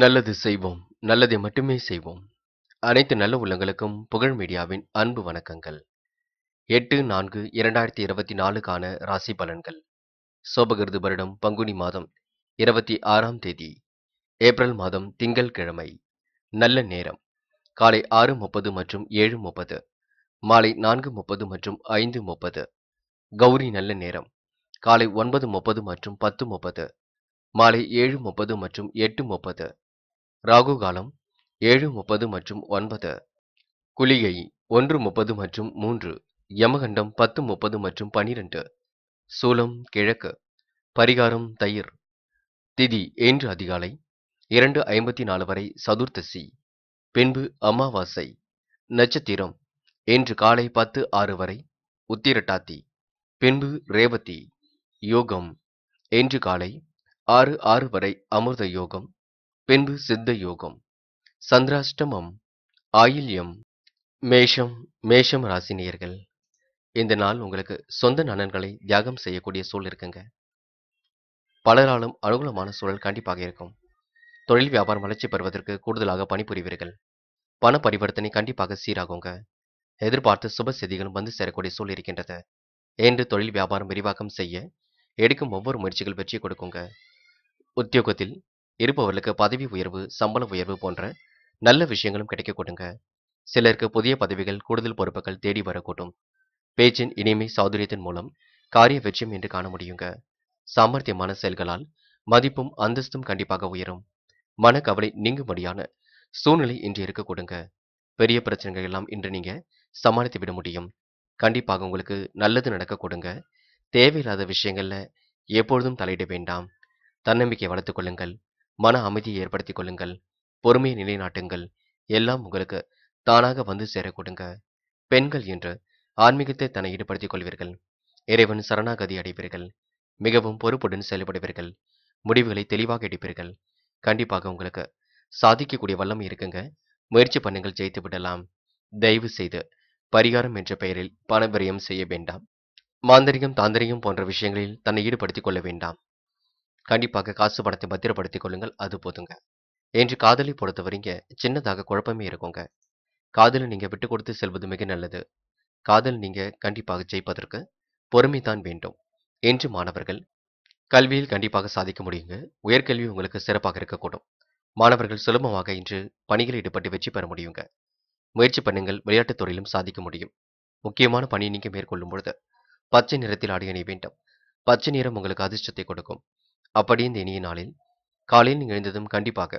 நல்லது செய்வோம் நல்லதை மட்டுமே செய்வோம் அனைத்து நல்ல உள்ளங்களுக்கும் புகழ் மீடியாவின் அன்பு வணக்கங்கள் எட்டு நான்கு இரண்டாயிரத்தி இருபத்தி நாலுக்கான ராசி பலன்கள் சோபகிருது வருடம் பங்குனி மாதம் இருபத்தி ஆறாம் தேதி ஏப்ரல் மாதம் திங்கள் கிழமை நல்ல நேரம் காலை ஆறு முப்பது மற்றும் ஏழு முப்பது மாலை நான்கு முப்பது மற்றும் ஐந்து முப்பது கௌரி நல்ல நேரம் காலை ஒன்பது முப்பது மற்றும் பத்து முப்பது மாலை ஏழு முப்பது மற்றும் எட்டு முப்பது ராகு காலம் ஏழு முப்பது மற்றும் ஒன்பது குளிகை ஒன்று முப்பது மற்றும் மூன்று யமகண்டம் பத்து முப்பது மற்றும் பனிரெண்டு சூலம் கிழக்கு பரிகாரம் தயிர் திதி இன்று அதிகாலை இரண்டு ஐம்பத்தி நாலு வரை சதுர்த்தசி பின்பு அமாவாசை நட்சத்திரம் இன்று காலை பத்து ஆறு வரை உத்திரட்டாத்தி பின்பு ரேவதி யோகம் இன்று காலை ஆறு ஆறு வரை அமிர்த யோகம் பின்பு சித்த யோகம் சந்திராஷ்டமம் ஆயில்யம் மேஷம் மேஷம் ராசினியர்கள் இந்த நாள் உங்களுக்கு சொந்த நலன்களை தியாகம் செய்யக்கூடிய சூழல் இருக்குங்க பலராலும் அனுகூலமான சூழல் கண்டிப்பாக இருக்கும் தொழில் வியாபாரம் வளர்ச்சி பெறுவதற்கு கூடுதலாக பணிபுரிவீர்கள் பண பரிவர்த்தனை கண்டிப்பாக சீராகுங்க எதிர்பார்த்த சுப செய்திகளும் வந்து சேரக்கூடிய சூழல் இருக்கின்றது என்று தொழில் வியாபாரம் விரிவாக்கம் செய்ய எடுக்கும் ஒவ்வொரு முயற்சிகள் வெற்றி கொடுக்குங்க உத்தியோகத்தில் இருப்பவர்களுக்கு பதவி உயர்வு சம்பள உயர்வு போன்ற நல்ல விஷயங்களும் கிடைக்கக்கூடுங்க கொடுங்க சிலருக்கு புதிய பதவிகள் கூடுதல் பொறுப்புகள் தேடி வரக்கூடும் பேச்சின் இனிமை சௌதரியத்தின் மூலம் காரிய வெற்றியும் என்று காண முடியுங்க சாமர்த்தியமான செயல்களால் மதிப்பும் அந்தஸ்தும் கண்டிப்பாக உயரும் மனக்கவலை நீங்கும்படியான சூழ்நிலை இன்று இருக்க கொடுங்க பெரிய பிரச்சனைகள் எல்லாம் இன்று நீங்க சமாளித்து விட முடியும் கண்டிப்பாக உங்களுக்கு நல்லது நடக்க கொடுங்க தேவையில்லாத விஷயங்கள்ல எப்பொழுதும் தலையிட வேண்டாம் தன்னம்பிக்கை வளர்த்து கொள்ளுங்கள் மன அமைதியை ஏற்படுத்திக் கொள்ளுங்கள் பொறுமையை நிலைநாட்டுங்கள் எல்லாம் உங்களுக்கு தானாக வந்து சேரக்கூடுங்க பெண்கள் என்று ஆன்மீகத்தை தன்னை ஈடுபடுத்திக் கொள்வீர்கள் இறைவன் சரணாகதி அடைவீர்கள் மிகவும் பொறுப்புடன் செயல்படுவீர்கள் முடிவுகளை தெளிவாக எடுப்பீர்கள் கண்டிப்பாக உங்களுக்கு சாதிக்கக்கூடிய வல்லமை இருக்குங்க முயற்சி பண்ணுங்கள் ஜெயித்து விடலாம் தயவு செய்து பரிகாரம் என்ற பெயரில் பண செய்ய வேண்டாம் மாந்திரிகம் தாந்திரிகம் போன்ற விஷயங்களில் தன்னை ஈடுபடுத்திக் கொள்ள வேண்டாம் கண்டிப்பாக காசு பணத்தை பத்திரப்படுத்திக் கொள்ளுங்கள் அது போதுங்க என்று காதலை பொறுத்தவரைங்க சின்னதாக குழப்பமே இருக்குங்க காதலை நீங்க விட்டு கொடுத்து செல்வது மிக நல்லது காதல் நீங்க கண்டிப்பாக ஜெயிப்பதற்கு தான் வேண்டும் என்று மாணவர்கள் கல்வியில் கண்டிப்பாக சாதிக்க முடியுங்க உயர்கல்வி உங்களுக்கு சிறப்பாக இருக்கக்கூடும் மாணவர்கள் சுலபமாக இன்று பணிகள் ஈடுபட்டு வெற்றி பெற முடியுங்க முயற்சி பண்ணுங்கள் விளையாட்டுத் துறையிலும் சாதிக்க முடியும் முக்கியமான பணியை நீங்க மேற்கொள்ளும் பொழுது பச்சை நிறத்தில் ஆடியணை வேண்டும் பச்சை நிறம் உங்களுக்கு அதிர்ஷ்டத்தை கொடுக்கும் அப்படி இந்த இனிய நாளில் காலையில் எழுந்ததும் கண்டிப்பாக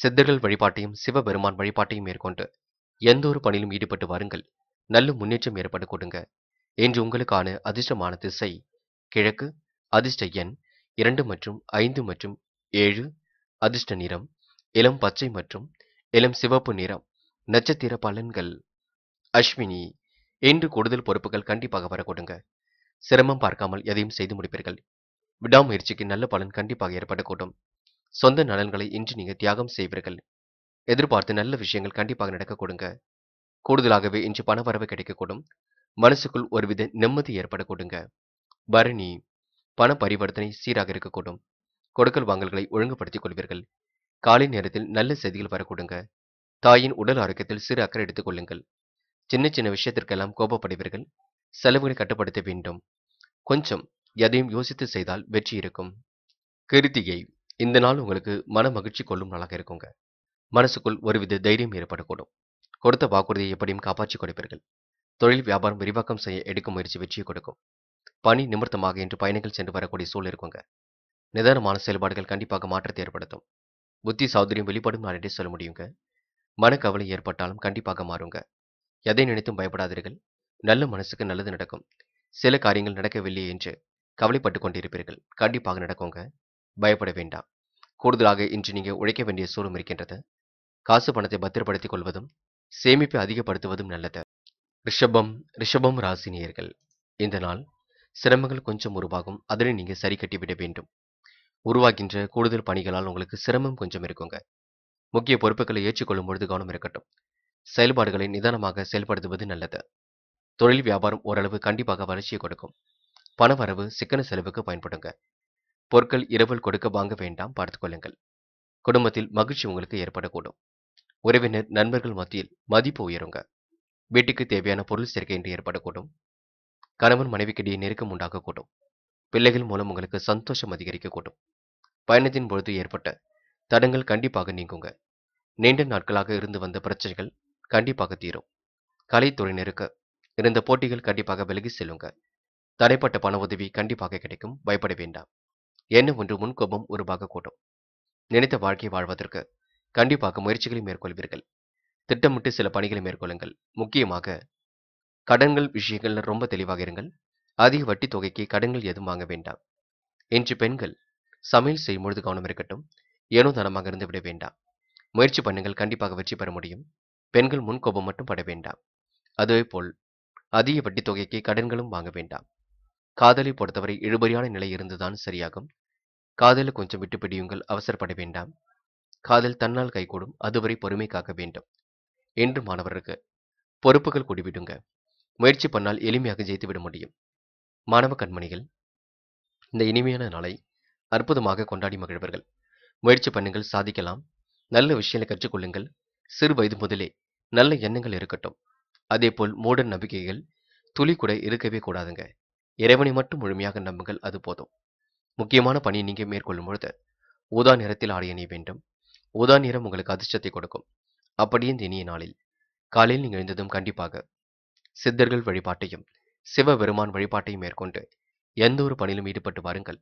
சித்தர்கள் வழிபாட்டையும் சிவபெருமான் வழிபாட்டையும் மேற்கொண்டு எந்த ஒரு பணியிலும் ஈடுபட்டு வாருங்கள் நல்ல முன்னேற்றம் ஏற்பட்டு கொடுங்க இன்று உங்களுக்கான அதிர்ஷ்டமான திசை கிழக்கு அதிர்ஷ்ட எண் இரண்டு மற்றும் ஐந்து மற்றும் ஏழு அதிர்ஷ்ட நிறம் இளம் பச்சை மற்றும் இளம் சிவப்பு நிறம் நட்சத்திர பலன்கள் அஸ்வினி இன்று கூடுதல் பொறுப்புகள் கண்டிப்பாக வரக்கொடுங்க சிரமம் பார்க்காமல் எதையும் செய்து முடிப்பீர்கள் விடாமுயற்சிக்கு நல்ல பலன் கண்டிப்பாக ஏற்படக்கூடும் சொந்த நலன்களை இன்று நீங்கள் தியாகம் செய்வீர்கள் எதிர்பார்த்து நல்ல விஷயங்கள் கண்டிப்பாக நடக்க கொடுங்க கூடுதலாகவே இன்று வரவு கிடைக்கக்கூடும் மனசுக்குள் ஒருவித நிம்மதி ஏற்பட கொடுங்க பரணி பண பரிவர்த்தனை சீராக இருக்கக்கூடும் கொடுக்கல் வாங்கல்களை ஒழுங்குபடுத்திக் கொள்வீர்கள் காலை நேரத்தில் நல்ல செய்திகள் வரக்கூடுங்க தாயின் உடல் ஆரோக்கியத்தில் சிறு அக்கறை எடுத்துக் கொள்ளுங்கள் சின்ன சின்ன விஷயத்திற்கெல்லாம் கோபப்படுவீர்கள் செலவுகளை கட்டுப்படுத்த வேண்டும் கொஞ்சம் எதையும் யோசித்து செய்தால் வெற்றி இருக்கும் கிருத்திகை இந்த நாள் உங்களுக்கு மன மகிழ்ச்சி கொள்ளும் நாளாக இருக்குங்க மனசுக்குள் ஒருவித தைரியம் ஏற்படக்கூடும் கொடுத்த வாக்குறுதியை எப்படியும் காப்பாற்றிக் கொடுப்பீர்கள் தொழில் வியாபாரம் விரிவாக்கம் செய்ய எடுக்கும் முயற்சி வெற்றியை கொடுக்கும் பணி நிமித்தமாக இன்று பயணங்கள் சென்று வரக்கூடிய சூழல் இருக்குங்க நிதானமான செயல்பாடுகள் கண்டிப்பாக மாற்றத்தை ஏற்படுத்தும் புத்தி சௌதரியம் வெளிப்படும் நாளே சொல்ல முடியுங்க மனக்கவலை ஏற்பட்டாலும் கண்டிப்பாக மாறுங்க எதை நினைத்தும் பயப்படாதீர்கள் நல்ல மனசுக்கு நல்லது நடக்கும் சில காரியங்கள் நடக்கவில்லை என்று கவலைப்பட்டு கொண்டிருப்பீர்கள் கண்டிப்பாக நடக்குங்க பயப்பட வேண்டாம் கூடுதலாக இன்று நீங்கள் உழைக்க வேண்டிய சூழல் இருக்கின்றது காசு பணத்தை பத்திரப்படுத்திக் கொள்வதும் சேமிப்பை அதிகப்படுத்துவதும் நல்லது ரிஷபம் ரிஷபம் ராசினியர்கள் இந்த நாள் சிரமங்கள் கொஞ்சம் உருவாகும் அதனை நீங்கள் சரி கட்டிவிட வேண்டும் உருவாகின்ற கூடுதல் பணிகளால் உங்களுக்கு சிரமம் கொஞ்சம் இருக்குங்க முக்கிய பொறுப்புகளை ஏற்றுக்கொள்ளும் பொழுது கவனம் இருக்கட்டும் செயல்பாடுகளை நிதானமாக செயல்படுத்துவது நல்லது தொழில் வியாபாரம் ஓரளவு கண்டிப்பாக வளர்ச்சியை கொடுக்கும் பண வரவு சிக்கன செலவுக்கு பயன்படுங்க பொருட்கள் இரவல் கொடுக்க வாங்க வேண்டாம் பார்த்துக்கொள்ளுங்கள் குடும்பத்தில் மகிழ்ச்சி உங்களுக்கு ஏற்படக்கூடும் உறவினர் நண்பர்கள் மத்தியில் மதிப்பு உயருங்க வீட்டுக்கு தேவையான பொருள் சேர்க்கை என்று ஏற்படக்கூடும் கணவன் மனைவிக்கிடையே நெருக்கம் உண்டாகக்கூடும் பிள்ளைகள் மூலம் உங்களுக்கு சந்தோஷம் அதிகரிக்கக்கூடும் பயணத்தின் பொழுது ஏற்பட்ட தடங்கள் கண்டிப்பாக நீங்குங்க நீண்ட நாட்களாக இருந்து வந்த பிரச்சனைகள் கண்டிப்பாக தீரும் கலைத்துறையினருக்கு இருந்த போட்டிகள் கண்டிப்பாக விலகி செல்லுங்க தடைப்பட்ட பண உதவி கண்டிப்பாக கிடைக்கும் பயப்பட வேண்டாம் என்ன ஒன்று முன்கோபம் உருவாக கூடும் நினைத்த வாழ்க்கை வாழ்வதற்கு கண்டிப்பாக முயற்சிகளை மேற்கொள்வீர்கள் திட்டமிட்டு சில பணிகளை மேற்கொள்ளுங்கள் முக்கியமாக கடன்கள் விஷயங்கள்ல ரொம்ப தெளிவாக இருங்கள் அதிக வட்டி தொகைக்கு கடன்கள் எதுவும் வாங்க வேண்டாம் இன்று பெண்கள் சமையல் செய்யும் பொழுது கவனம் இருக்கட்டும் ஏனோ தனமாக இருந்து விட வேண்டாம் முயற்சி பண்ணுங்கள் கண்டிப்பாக வெற்றி பெற முடியும் பெண்கள் முன்கோபம் மட்டும் பட வேண்டாம் அதே போல் அதிக வட்டி தொகைக்கு கடன்களும் வாங்க வேண்டாம் காதலை பொறுத்தவரை இழுபறியான நிலை இருந்துதான் சரியாகும் காதலை கொஞ்சம் விட்டு பிடியுங்கள் அவசரப்பட வேண்டாம் காதல் தன்னால் கைகூடும் அதுவரை பொறுமை காக்க வேண்டும் என்று மாணவர்களுக்கு பொறுப்புகள் கூடிவிடுங்க முயற்சி பண்ணால் எளிமையாக ஜெயித்துவிட முடியும் மாணவ கண்மணிகள் இந்த இனிமையான நாளை அற்புதமாக கொண்டாடி மகிழ்வர்கள் முயற்சி பண்ணுங்கள் சாதிக்கலாம் நல்ல விஷயங்களை கற்றுக்கொள்ளுங்கள் சிறு வயது முதலே நல்ல எண்ணங்கள் இருக்கட்டும் அதேபோல் மூட நம்பிக்கைகள் துளி கூட இருக்கவே கூடாதுங்க இறைவனை மட்டும் முழுமையாக நம்புங்கள் அது போதும் முக்கியமான பணியை நீங்கள் மேற்கொள்ளும் பொழுது ஊதா நிறத்தில் ஆடை அணிய வேண்டும் ஊதா நிறம் உங்களுக்கு அதிர்ஷ்டத்தை கொடுக்கும் அப்படியே இந்த இனிய நாளில் காலையில் நீங்கள் எழுந்ததும் கண்டிப்பாக சித்தர்கள் வழிபாட்டையும் சிவபெருமான் வழிபாட்டையும் மேற்கொண்டு எந்த ஒரு பணியிலும் ஈடுபட்டு வாருங்கள்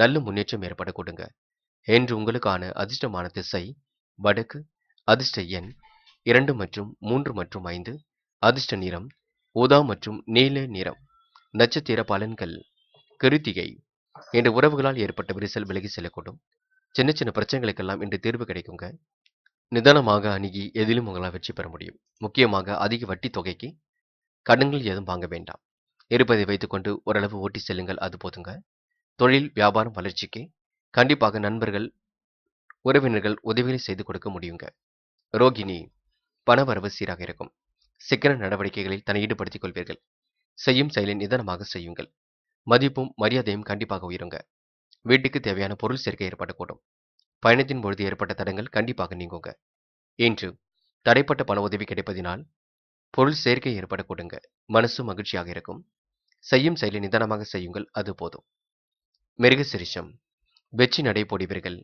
நல்ல முன்னேற்றம் ஏற்பட கொடுங்க என்று உங்களுக்கான அதிர்ஷ்டமான திசை வடக்கு அதிர்ஷ்ட எண் இரண்டு மற்றும் மூன்று மற்றும் ஐந்து அதிர்ஷ்ட நிறம் ஊதா மற்றும் நீல நிறம் நட்சத்திர பலன்கள் கிருத்திகை என்ற உறவுகளால் ஏற்பட்ட விரிசல் விலகி செல்லக்கூடும் சின்ன சின்ன பிரச்சனைகளுக்கெல்லாம் இன்று தீர்வு கிடைக்குங்க நிதானமாக அணுகி எதிலும் உங்களால் வெற்றி பெற முடியும் முக்கியமாக அதிக வட்டி தொகைக்கு கடன்கள் எதுவும் வாங்க வேண்டாம் இருப்பதை வைத்துக்கொண்டு ஓரளவு ஓட்டி செல்லுங்கள் அது போதுங்க தொழில் வியாபாரம் வளர்ச்சிக்கு கண்டிப்பாக நண்பர்கள் உறவினர்கள் உதவிகளை செய்து கொடுக்க முடியுங்க ரோகிணி பணவரவு சீராக இருக்கும் சிக்கன நடவடிக்கைகளில் தன்னை ஈடுபடுத்திக் கொள்வீர்கள் செய்யும் செயலை நிதானமாக செய்யுங்கள் மதிப்பும் மரியாதையும் கண்டிப்பாக உயருங்க வீட்டுக்கு தேவையான பொருள் சேர்க்கை ஏற்படக்கூடும் பயணத்தின் பொழுது ஏற்பட்ட தடங்கள் கண்டிப்பாக நீங்குங்க இன்று தடைப்பட்ட பண உதவி கிடைப்பதினால் பொருள் சேர்க்கை ஏற்படக்கூடுங்க மனசு மகிழ்ச்சியாக இருக்கும் செய்யும் செயலை நிதானமாக செய்யுங்கள் அது போதும் மிருக சிரிஷம் வெற்றி நடை போடுவீர்கள்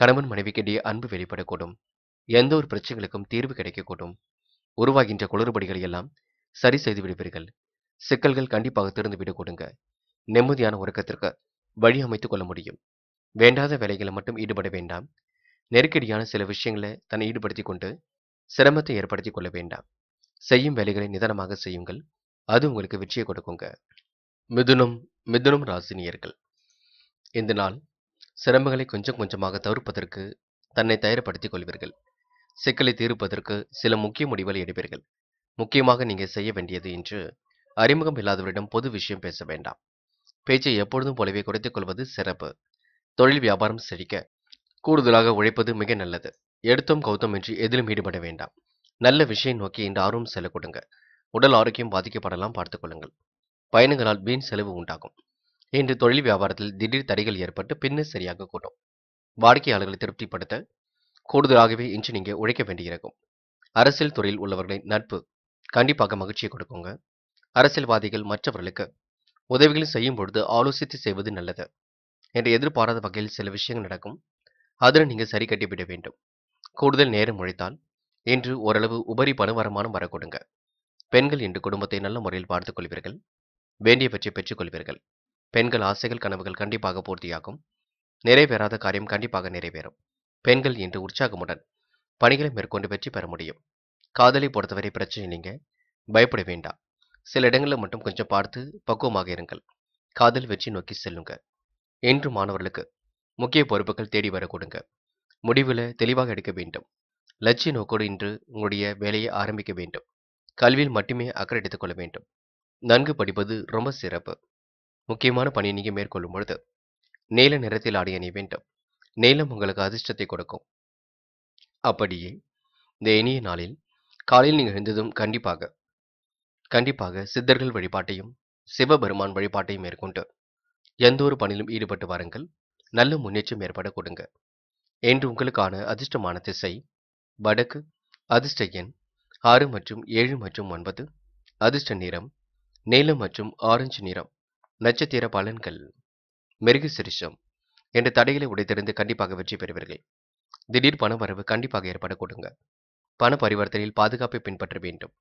கணவன் மனைவிக்கிடையே அன்பு வெளிப்படக்கூடும் எந்த ஒரு பிரச்சனைகளுக்கும் தீர்வு கிடைக்கக்கூடும் உருவாகின்ற குளறுபடிகளை எல்லாம் சரி செய்து விடுவீர்கள் சிக்கல்கள் கண்டிப்பாக திறந்து விட கொடுங்க நிம்மதியான உறக்கத்திற்கு வழி அமைத்துக் கொள்ள முடியும் வேண்டாத வேலைகளை மட்டும் ஈடுபட வேண்டாம் நெருக்கடியான சில விஷயங்களை தன்னை ஈடுபடுத்தி கொண்டு சிரமத்தை ஏற்படுத்தி கொள்ள வேண்டாம் செய்யும் வேலைகளை நிதானமாக செய்யுங்கள் அது உங்களுக்கு வெற்றியை கொடுக்குங்க மிதுனம் மிதுனம் ராசினியர்கள் இந்த நாள் சிரமங்களை கொஞ்சம் கொஞ்சமாக தவிர்ப்பதற்கு தன்னை தயார்படுத்திக் கொள்வீர்கள் சிக்கலை தீர்ப்பதற்கு சில முக்கிய முடிவுகளை எடுப்பீர்கள் முக்கியமாக நீங்கள் செய்ய வேண்டியது என்று அறிமுகம் இல்லாதவரிடம் பொது விஷயம் பேச வேண்டாம் பேச்சை எப்பொழுதும் போலவே குறைத்துக் கொள்வது சிறப்பு தொழில் வியாபாரம் செழிக்க கூடுதலாக உழைப்பது மிக நல்லது எடுத்தும் கௌத்தம் என்று எதிலும் ஈடுபட வேண்டாம் நல்ல விஷயம் நோக்கி இன்று ஆர்வம் செல்ல கொடுங்க உடல் ஆரோக்கியம் பாதிக்கப்படலாம் பார்த்துக்கொள்ளுங்கள் பயணங்களால் வீண் செலவு உண்டாகும் இன்று தொழில் வியாபாரத்தில் திடீர் தடைகள் ஏற்பட்டு பின்னர் சரியாக கூட்டும் வாடிக்கையாளர்களை திருப்திப்படுத்த கூடுதலாகவே இன்று நீங்கள் உழைக்க வேண்டியிருக்கும் அரசியல் துறையில் உள்ளவர்களின் நட்பு கண்டிப்பாக மகிழ்ச்சியை கொடுக்குங்க அரசியல்வாதிகள் மற்றவர்களுக்கு உதவிகள் செய்யும் பொழுது ஆலோசித்து செய்வது நல்லது என்று எதிர்பாராத வகையில் சில விஷயங்கள் நடக்கும் அதனை நீங்கள் சரி கட்டிவிட வேண்டும் கூடுதல் நேரம் உழைத்தால் இன்று ஓரளவு உபரி பண வருமானம் வரக்கூடுங்க பெண்கள் இன்று குடும்பத்தை நல்ல முறையில் பார்த்துக் கொள்வீர்கள் வேண்டிய பற்றி பெற்றுக்கொள்வீர்கள் பெண்கள் ஆசைகள் கனவுகள் கண்டிப்பாக பூர்த்தியாகும் நிறைவேறாத காரியம் கண்டிப்பாக நிறைவேறும் பெண்கள் இன்று உற்சாகமுடன் பணிகளை மேற்கொண்டு வெற்றி பெற முடியும் காதலை பொறுத்தவரை பிரச்சனை நீங்க பயப்பட வேண்டாம் சில இடங்களில் மட்டும் கொஞ்சம் பார்த்து பக்குவமாக இருங்கள் காதல் வெற்றி நோக்கி செல்லுங்க என்று மாணவர்களுக்கு முக்கிய பொறுப்புகள் தேடி வரக்கூடுங்க முடிவில் தெளிவாக எடுக்க வேண்டும் லட்சிய நோக்கோடு இன்று உங்களுடைய வேலையை ஆரம்பிக்க வேண்டும் கல்வியில் மட்டுமே அக்கறை எடுத்துக்கொள்ள கொள்ள வேண்டும் நன்கு படிப்பது ரொம்ப சிறப்பு முக்கியமான பணி நீங்கள் மேற்கொள்ளும் பொழுது நீல நிறத்தில் ஆடி அணிய வேண்டும் நீளம் உங்களுக்கு அதிர்ஷ்டத்தை கொடுக்கும் அப்படியே இந்த இனிய நாளில் காலையில் நீங்கள் எழுந்ததும் கண்டிப்பாக கண்டிப்பாக சித்தர்கள் வழிபாட்டையும் சிவபெருமான் வழிபாட்டையும் மேற்கொண்டு எந்த ஒரு பணியிலும் ஈடுபட்டு வாருங்கள் நல்ல முன்னேற்றம் ஏற்பட கொடுங்க என்று உங்களுக்கான அதிர்ஷ்டமான திசை வடக்கு அதிர்ஷ்ட எண் ஆறு மற்றும் ஏழு மற்றும் ஒன்பது அதிர்ஷ்ட நிறம் நீலம் மற்றும் ஆரஞ்சு நிறம் நட்சத்திர பலன்கள் மெருகு சிரிஷம் என்ற தடைகளை உடைத்திருந்து கண்டிப்பாக வெற்றி பெறுவீர்கள் திடீர் பண வரவு கண்டிப்பாக ஏற்பட கொடுங்க பண பரிவர்த்தனையில் பாதுகாப்பை பின்பற்ற வேண்டும்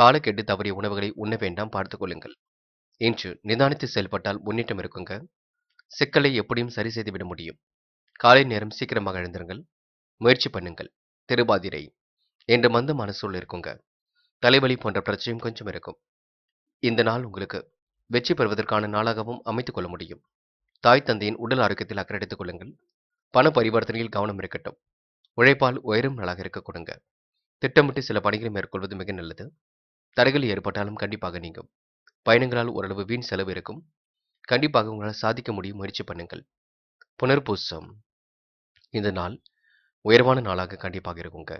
காலக்கெட்டு தவறிய உணவுகளை உண்ண வேண்டாம் பார்த்துக்கொள்ளுங்கள் இன்று நிதானித்து செயல்பட்டால் முன்னேற்றம் இருக்குங்க சிக்கலை எப்படியும் சரி செய்துவிட முடியும் காலை நேரம் சீக்கிரமாக எழுந்திருங்கள் முயற்சி பண்ணுங்கள் திருபாதிரை என்று மந்த மனசூல் இருக்குங்க தலைவலி போன்ற பிரச்சனையும் கொஞ்சம் இருக்கும் இந்த நாள் உங்களுக்கு வெற்றி பெறுவதற்கான நாளாகவும் அமைத்துக் கொள்ள முடியும் தாய் தந்தையின் உடல் ஆரோக்கியத்தில் அக்கறை எடுத்துக் கொள்ளுங்கள் பண பரிவர்த்தனையில் கவனம் இருக்கட்டும் உழைப்பால் உயரும் நாளாக இருக்க கொடுங்க திட்டமிட்டு சில பணிகளை மேற்கொள்வது மிக நல்லது தடைகள் ஏற்பட்டாலும் கண்டிப்பாக நீங்கும் பயணங்களால் ஓரளவு வீண் செலவு இருக்கும் கண்டிப்பாக உங்களால் சாதிக்க முடியும் முயற்சி பண்ணுங்கள் புனர்பூசம் இந்த நாள் உயர்வான நாளாக கண்டிப்பாக இருக்குங்க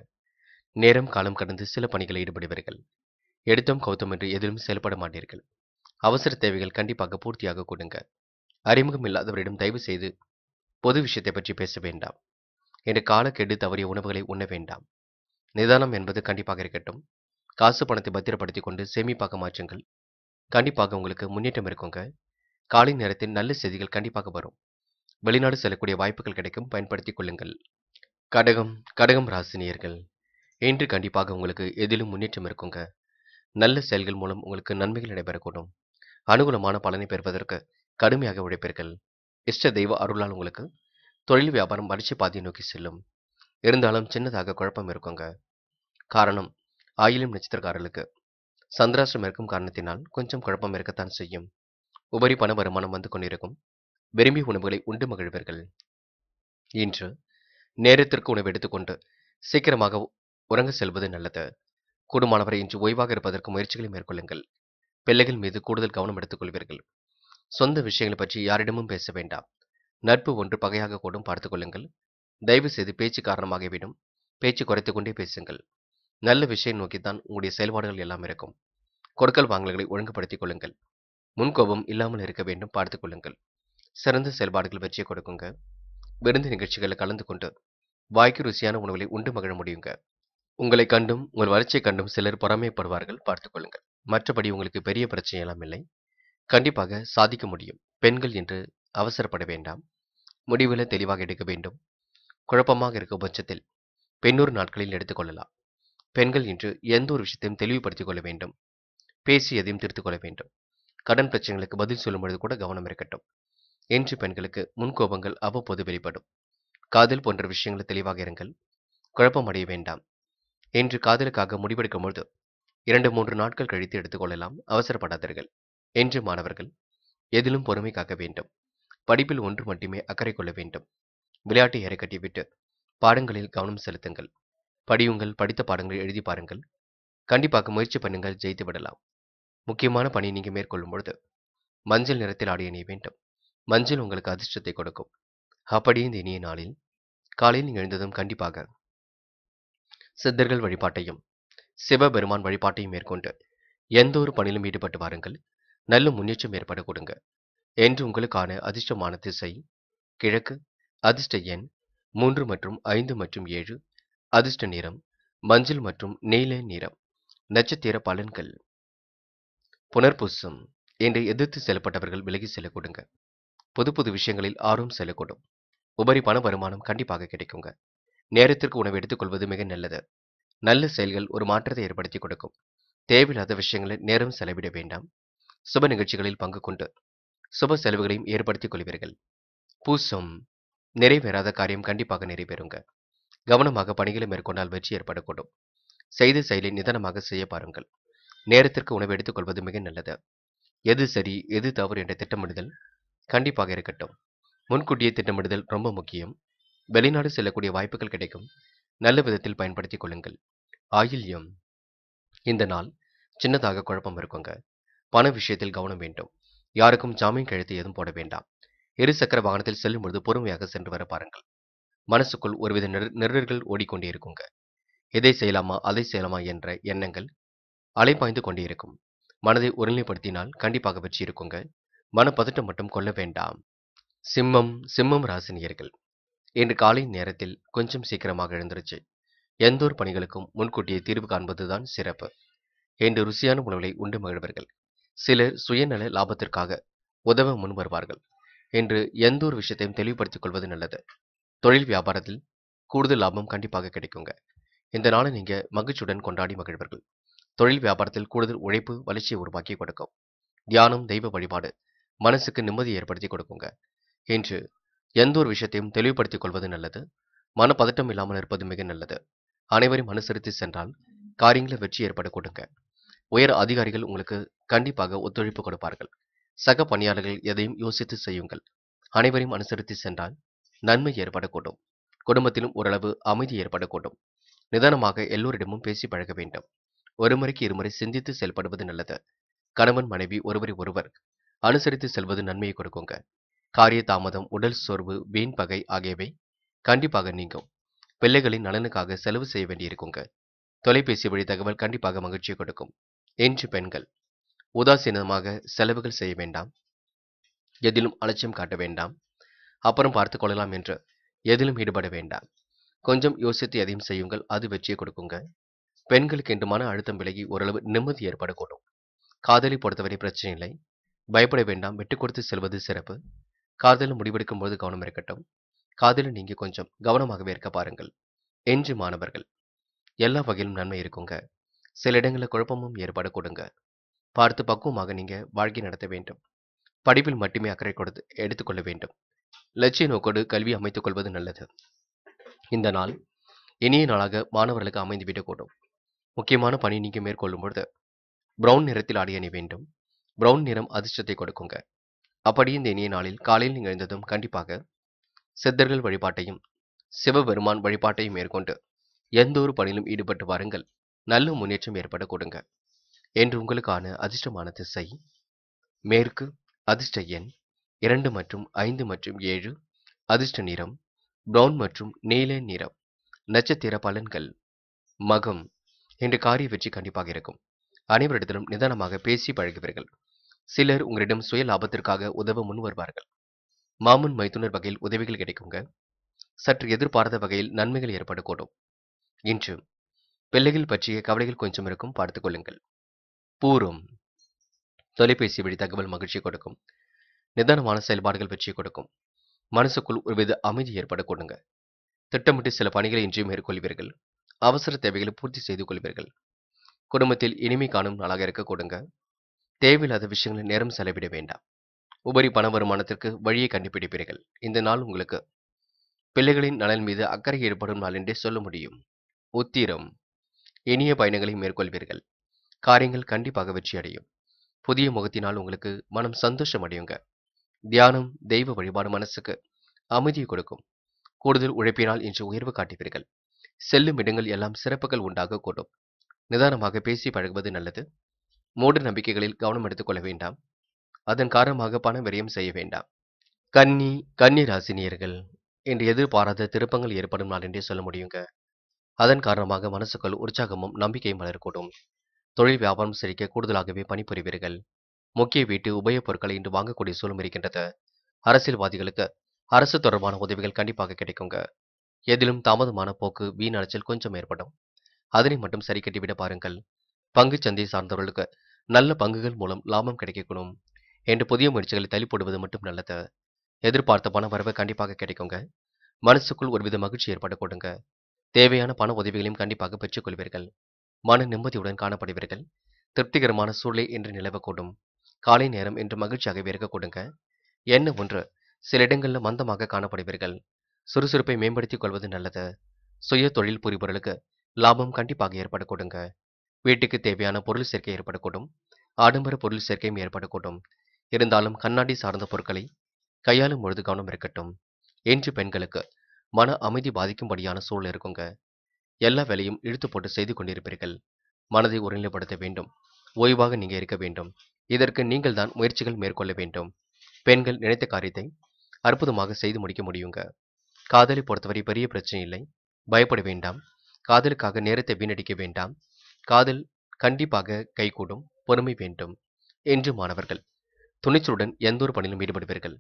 நேரம் காலம் கடந்து சில பணிகளை ஈடுபடுவீர்கள் எடுத்தோம் கௌத்தம் என்று எதிலும் செயல்பட மாட்டீர்கள் அவசர தேவைகள் கண்டிப்பாக பூர்த்தியாக கொடுங்க அறிமுகம் இல்லாதவரிடம் தயவு செய்து பொது விஷயத்தை பற்றி பேச வேண்டாம் என்று காலக்கெடு தவறிய உணவுகளை உண்ண வேண்டாம் நிதானம் என்பது கண்டிப்பாக இருக்கட்டும் காசு பணத்தை பத்திரப்படுத்தி கொண்டு சேமிப்பாக மாற்றுங்கள் கண்டிப்பாக உங்களுக்கு முன்னேற்றம் இருக்குங்க காலை நேரத்தில் நல்ல செய்திகள் கண்டிப்பாக வரும் வெளிநாடு செல்லக்கூடிய வாய்ப்புகள் கிடைக்கும் பயன்படுத்திக் கொள்ளுங்கள் கடகம் கடகம் ராசினியர்கள் இன்று கண்டிப்பாக உங்களுக்கு எதிலும் முன்னேற்றம் இருக்குங்க நல்ல செயல்கள் மூலம் உங்களுக்கு நன்மைகள் நடைபெறக்கூடும் அனுகூலமான பலனை பெறுவதற்கு கடுமையாக உழைப்பீர்கள் இஷ்ட தெய்வ அருளால் உங்களுக்கு தொழில் வியாபாரம் வளர்ச்சி பாதையை நோக்கி செல்லும் இருந்தாலும் சின்னதாக குழப்பம் இருக்குங்க காரணம் ஆயிலும் நட்சத்திரக்காரர்களுக்கு சந்திராஷ்டிரம் இருக்கும் காரணத்தினால் கொஞ்சம் குழப்பம் இருக்கத்தான் செய்யும் உபரி பண வருமானம் வந்து கொண்டிருக்கும் விரும்பி உணவுகளை உண்டு மகிழ்வீர்கள் இன்று நேரத்திற்கு உணவு எடுத்துக்கொண்டு சீக்கிரமாக உறங்க செல்வது நல்லது கூடுமானவரை இன்று ஓய்வாக இருப்பதற்கு முயற்சிகளை மேற்கொள்ளுங்கள் பிள்ளைகள் மீது கூடுதல் கவனம் எடுத்துக்கொள்வீர்கள் சொந்த விஷயங்களை பற்றி யாரிடமும் பேச வேண்டாம் நட்பு ஒன்று பகையாக கூடும் பார்த்துக்கொள்ளுங்கள் தயவு செய்து பேச்சு காரணமாகிவிடும் பேச்சு குறைத்துக்கொண்டே கொண்டே பேசுங்கள் நல்ல விஷயம் நோக்கித்தான் உங்களுடைய செயல்பாடுகள் எல்லாம் இருக்கும் கொடுக்கல் வாங்கல்களை ஒழுங்குபடுத்திக் கொள்ளுங்கள் முன்கோபம் இல்லாமல் இருக்க வேண்டும் பார்த்துக் கொள்ளுங்கள் சிறந்த செயல்பாடுகள் வெற்றியை கொடுக்குங்க விருந்து நிகழ்ச்சிகளில் கலந்து கொண்டு வாய்க்கு ருசியான உணவுகளை உண்டு மகிழ முடியுங்க உங்களை கண்டும் உங்கள் வளர்ச்சியை கண்டும் சிலர் பொறாமைப்படுவார்கள் பார்த்துக் கொள்ளுங்கள் மற்றபடி உங்களுக்கு பெரிய பிரச்சனை எல்லாம் இல்லை கண்டிப்பாக சாதிக்க முடியும் பெண்கள் என்று அவசரப்பட வேண்டாம் முடிவில் தெளிவாக எடுக்க வேண்டும் குழப்பமாக இருக்கும் பட்சத்தில் பெண்ணூறு நாட்களில் எடுத்துக்கொள்ளலாம் பெண்கள் இன்று எந்த ஒரு விஷயத்தையும் தெளிவுபடுத்திக் கொள்ள வேண்டும் பேசி எதையும் திருத்திக் கொள்ள வேண்டும் கடன் பிரச்சனைகளுக்கு பதில் சொல்லும் பொழுது கூட கவனம் இருக்கட்டும் என்று பெண்களுக்கு முன்கோபங்கள் அவ்வப்போது வெளிப்படும் காதல் போன்ற விஷயங்கள் தெளிவாக இருங்கள் குழப்பம் அடைய வேண்டாம் என்று காதலுக்காக முடிவெடுக்கும் பொழுது இரண்டு மூன்று நாட்கள் கழித்து எடுத்துக்கொள்ளலாம் அவசரப்படாதீர்கள் என்று மாணவர்கள் எதிலும் பொறுமை காக்க வேண்டும் படிப்பில் ஒன்று மட்டுமே அக்கறை கொள்ள வேண்டும் விளையாட்டை கட்டிவிட்டு பாடங்களில் கவனம் செலுத்துங்கள் படியுங்கள் படித்த பாடங்கள் எழுதி பாருங்கள் கண்டிப்பாக முயற்சி பண்ணுங்கள் ஜெயித்து விடலாம் முக்கியமான பணி நீங்கள் மேற்கொள்ளும் பொழுது மஞ்சள் நிறத்தில் ஆடிய நீ வேண்டும் மஞ்சள் உங்களுக்கு அதிர்ஷ்டத்தை கொடுக்கும் அப்படியே இந்த இனிய நாளில் காலையில் எழுந்ததும் கண்டிப்பாக சித்தர்கள் வழிபாட்டையும் சிவபெருமான் வழிபாட்டையும் மேற்கொண்டு எந்த ஒரு பணியிலும் ஈடுபட்டு வாருங்கள் நல்ல முன்னேற்றம் ஏற்பட கொடுங்க என்று உங்களுக்கான அதிர்ஷ்டமான திசை கிழக்கு அதிர்ஷ்ட எண் மூன்று மற்றும் ஐந்து மற்றும் ஏழு அதிர்ஷ்ட நிறம் மஞ்சள் மற்றும் நீல நிறம் நட்சத்திர பலன்கள் புனர்பூசம் என்று எதிர்த்து செல்லப்பட்டவர்கள் விலகி செல்லக்கூடுங்க புது புது விஷயங்களில் ஆர்வம் செல்லக்கூடும் உபரி பண வருமானம் கண்டிப்பாக கிடைக்குங்க நேரத்திற்கு உணவு எடுத்துக்கொள்வது மிக நல்லது நல்ல செயல்கள் ஒரு மாற்றத்தை ஏற்படுத்தி கொடுக்கும் தேவையில்லாத விஷயங்களை நேரம் செலவிட வேண்டாம் சுப நிகழ்ச்சிகளில் பங்கு கொண்டு சுப செலவுகளையும் ஏற்படுத்திக் கொள்வீர்கள் பூசம் நிறைவேறாத காரியம் கண்டிப்பாக நிறைவேறுங்க கவனமாக பணிகளை மேற்கொண்டால் வெற்றி ஏற்படக்கூடும் செய்தி செயலை நிதானமாக செய்ய பாருங்கள் நேரத்திற்கு உணவு எடுத்துக்கொள்வது மிக நல்லது எது சரி எது தவறு என்ற திட்டமிடுதல் கண்டிப்பாக இருக்கட்டும் முன்கூட்டியே திட்டமிடுதல் ரொம்ப முக்கியம் வெளிநாடு செல்லக்கூடிய வாய்ப்புகள் கிடைக்கும் நல்ல விதத்தில் பயன்படுத்திக் கொள்ளுங்கள் ஆயில்யம் இந்த நாள் சின்னதாக குழப்பம் இருக்குங்க பண விஷயத்தில் கவனம் வேண்டும் யாருக்கும் ஜாமீன் கழுத்து எதுவும் போட வேண்டாம் இருசக்கர வாகனத்தில் செல்லும் பொழுது பொறுமையாக சென்று வர பாருங்கள் மனசுக்குள் ஒருவித நிர் நிரல்கள் ஓடிக்கொண்டே இருக்குங்க எதை செய்யலாமா அதை செய்யலாமா என்ற எண்ணங்கள் அலைப்பாய்ந்து கொண்டே இருக்கும் மனதை ஒருநிலைப்படுத்தினால் கண்டிப்பாக வெற்றி இருக்குங்க மனப்பதட்டம் மட்டும் கொள்ள வேண்டாம் சிம்மம் சிம்மம் ராசினியர்கள் இன்று காலை நேரத்தில் கொஞ்சம் சீக்கிரமாக எழுந்துருச்சு ஒரு பணிகளுக்கும் முன்கூட்டியே தீர்வு காண்பதுதான் சிறப்பு என்று ருசியான உணவுகளை உண்டு மகிழ்வர்கள் சிலர் சுயநல லாபத்திற்காக உதவ முன் வருவார்கள் என்று எந்த ஒரு விஷயத்தையும் தெளிவுபடுத்திக் கொள்வது நல்லது தொழில் வியாபாரத்தில் கூடுதல் லாபம் கண்டிப்பாக கிடைக்குங்க இந்த நாளை நீங்கள் மகிழ்ச்சியுடன் கொண்டாடி மகிழ்வர்கள் தொழில் வியாபாரத்தில் கூடுதல் உழைப்பு வளர்ச்சியை உருவாக்கி கொடுக்கும் தியானம் தெய்வ வழிபாடு மனசுக்கு நிம்மதி ஏற்படுத்தி கொடுக்குங்க இன்று எந்த ஒரு விஷயத்தையும் தெளிவுபடுத்திக் கொள்வது நல்லது மனப்பதட்டம் இல்லாமல் இருப்பது மிக நல்லது அனைவரும் அனுசரித்து சென்றால் காரியங்களில் வெற்றி ஏற்பட கொடுங்க உயர் அதிகாரிகள் உங்களுக்கு கண்டிப்பாக ஒத்துழைப்பு கொடுப்பார்கள் சக பணியாளர்கள் எதையும் யோசித்து செய்யுங்கள் அனைவரையும் அனுசரித்து சென்றால் நன்மை ஏற்படக்கூடும் குடும்பத்திலும் ஓரளவு அமைதி ஏற்படக்கூடும் நிதானமாக எல்லோரிடமும் பேசி பழக வேண்டும் ஒரு முறைக்கு இருமுறை சிந்தித்து செயல்படுவது நல்லது கணவன் மனைவி ஒருவரை ஒருவர் அனுசரித்து செல்வது நன்மையை கொடுக்குங்க காரிய தாமதம் உடல் சோர்வு வீண் பகை ஆகியவை கண்டிப்பாக நீங்கும் பிள்ளைகளின் நலனுக்காக செலவு செய்ய வேண்டியிருக்குங்க தொலைபேசி வழி தகவல் கண்டிப்பாக மகிழ்ச்சியை கொடுக்கும் என்று பெண்கள் உதாசீனமாக செலவுகள் செய்ய வேண்டாம் எதிலும் அலட்சியம் காட்ட வேண்டாம் அப்புறம் பார்த்து கொள்ளலாம் என்று எதிலும் ஈடுபட வேண்டாம் கொஞ்சம் யோசித்து எதையும் செய்யுங்கள் அது வெற்றியை கொடுக்குங்க பெண்களுக்கு என்று மன அழுத்தம் விலகி ஓரளவு நிம்மதி ஏற்படக்கூடும் காதலை பொறுத்தவரை பிரச்சனை இல்லை பயப்பட வேண்டாம் விட்டு கொடுத்து செல்வது சிறப்பு காதலில் முடிவெடுக்கும் போது கவனம் இருக்கட்டும் காதலில் நீங்க கொஞ்சம் கவனமாகவே இருக்க பாருங்கள் என்று மாணவர்கள் எல்லா வகையிலும் நன்மை இருக்குங்க சில இடங்களில் குழப்பமும் கொடுங்க பார்த்து பக்குவமாக நீங்க வாழ்க்கை நடத்த வேண்டும் படிப்பில் மட்டுமே அக்கறை கொடுத்து எடுத்துக்கொள்ள வேண்டும் லட்சிய நோக்கோடு கல்வி அமைத்துக் கொள்வது நல்லது இந்த நாள் இனிய நாளாக மாணவர்களுக்கு அமைந்துவிடக்கூடும் முக்கியமான பணி நீங்கள் மேற்கொள்ளும் பொழுது பிரவுன் நிறத்தில் ஆடி அணி வேண்டும் பிரவுன் நிறம் அதிர்ஷ்டத்தை கொடுக்குங்க அப்படி இந்த இனிய நாளில் காலையில் நீங்கள் எழுந்ததும் கண்டிப்பாக சித்தர்கள் வழிபாட்டையும் சிவபெருமான் வழிபாட்டையும் மேற்கொண்டு எந்த ஒரு பணியிலும் ஈடுபட்டு வாருங்கள் நல்ல முன்னேற்றம் ஏற்பட கொடுங்க என்று உங்களுக்கான அதிர்ஷ்டமான திசை மேற்கு அதிர்ஷ்ட எண் இரண்டு மற்றும் ஐந்து மற்றும் ஏழு அதிர்ஷ்ட நிறம் பிரவுன் மற்றும் நீல நிறம் நட்சத்திர பலன்கள் மகம் என்ற காரிய வெற்றி கண்டிப்பாக இருக்கும் அனைவரிடத்திலும் நிதானமாக பேசி பழகுவீர்கள் சிலர் உங்களிடம் சுய லாபத்திற்காக உதவ முன் வருவார்கள் மாமன் மைத்துனர் வகையில் உதவிகள் கிடைக்குங்க சற்று எதிர்பாராத வகையில் நன்மைகள் ஏற்படக்கூடும் இன்று பிள்ளைகள் பற்றிய கவலைகள் கொஞ்சம் இருக்கும் பார்த்துக் கொள்ளுங்கள் பூரம் தொலைபேசி வழி தகவல் மகிழ்ச்சி கொடுக்கும் நிதானமான செயல்பாடுகள் வெற்றி கொடுக்கும் மனசுக்குள் ஒருவித அமைதி ஏற்பட கொடுங்க திட்டமிட்டு சில பணிகளை இன்றி மேற்கொள்வீர்கள் அவசர தேவைகளை பூர்த்தி செய்து கொள்வீர்கள் குடும்பத்தில் இனிமை காணும் நாளாக இருக்க கொடுங்க தேவையில்லாத விஷயங்களில் நேரம் செலவிட வேண்டாம் உபரி பண வருமானத்திற்கு வழியை கண்டுபிடிப்பீர்கள் இந்த நாள் உங்களுக்கு பிள்ளைகளின் நலன் மீது அக்கறை ஏற்படும் நாள் என்றே சொல்ல முடியும் உத்திரம் இனிய பயணங்களை மேற்கொள்வீர்கள் காரியங்கள் கண்டிப்பாக வெற்றி அடையும் புதிய முகத்தினால் உங்களுக்கு மனம் சந்தோஷம் அடையுங்க தியானம் தெய்வ வழிபாடு மனசுக்கு அமைதியை கொடுக்கும் கூடுதல் உழைப்பினால் இன்று உயர்வு காட்டுவீர்கள் செல்லும் இடங்கள் எல்லாம் சிறப்புகள் உண்டாக கூடும் நிதானமாக பேசி பழகுவது நல்லது மூட நம்பிக்கைகளில் கவனம் எடுத்துக்கொள்ள வேண்டாம் அதன் காரணமாக பண விரயம் செய்ய வேண்டாம் கன்னி கன்னி ராசினியர்கள் என்று எதிர்பாராத திருப்பங்கள் ஏற்படும் நாள் என்றே சொல்ல முடியுங்க அதன் காரணமாக மனசுக்குள் உற்சாகமும் நம்பிக்கையும் வளரக்கூடும் தொழில் வியாபாரம் சிரிக்க கூடுதலாகவே பணிபுரிவீர்கள் முக்கிய வீட்டு உபயோகப் பொருட்களை இன்று வாங்கக்கூடிய சூழல் இருக்கின்றது அரசியல்வாதிகளுக்கு அரசு தொடர்பான உதவிகள் கண்டிப்பாக கிடைக்குங்க எதிலும் தாமதமான போக்கு வீண் அலைச்சல் கொஞ்சம் ஏற்படும் அதனை மட்டும் சரி கட்டிவிட பாருங்கள் பங்கு சந்தை சார்ந்தவர்களுக்கு நல்ல பங்குகள் மூலம் லாபம் கிடைக்கக்கூடும் என்று புதிய முயற்சிகளை தள்ளி போடுவது மட்டும் நல்லது எதிர்பார்த்த பண வரவு கண்டிப்பாக கிடைக்குங்க மனசுக்குள் ஒருவித மகிழ்ச்சி ஏற்பட கொடுங்க தேவையான பண உதவிகளையும் கண்டிப்பாக பெற்றுக்கொள்வீர்கள் மன நிம்மதியுடன் காணப்படுவீர்கள் திருப்திகரமான சூழலை என்று நிலவக்கூடும் காலை நேரம் என்று மகிழ்ச்சியாகவே இருக்க கொடுங்க என்ன ஒன்று சில இடங்களில் மந்தமாக காணப்படுவீர்கள் சுறுசுறுப்பை மேம்படுத்திக் கொள்வது நல்லது சுய தொழில் புரிபொருளுக்கு லாபம் கண்டிப்பாக கொடுங்க வீட்டுக்கு தேவையான பொருள் சேர்க்கை ஏற்படக்கூடும் ஆடம்பர பொருள் சேர்க்கையும் ஏற்படக்கூடும் இருந்தாலும் கண்ணாடி சார்ந்த பொருட்களை கையாளும் பொழுது கவனம் இருக்கட்டும் என்று பெண்களுக்கு மன அமைதி பாதிக்கும்படியான சூழல் இருக்குங்க எல்லா வேலையும் இழுத்து போட்டு செய்து கொண்டிருப்பீர்கள் மனதை ஒருநிலைப்படுத்த வேண்டும் ஓய்வாக நீங்க இருக்க வேண்டும் இதற்கு நீங்கள் தான் முயற்சிகள் மேற்கொள்ள வேண்டும் பெண்கள் நினைத்த காரியத்தை அற்புதமாக செய்து முடிக்க முடியுங்க காதலை பொறுத்தவரை பெரிய பிரச்சனை இல்லை பயப்பட வேண்டாம் காதலுக்காக நேரத்தை வீணடிக்க வேண்டாம் காதல் கண்டிப்பாக கைகூடும் பொறுமை வேண்டும் என்று மாணவர்கள் துணிச்சலுடன் எந்த ஒரு பணியிலும் ஈடுபடுவீர்கள்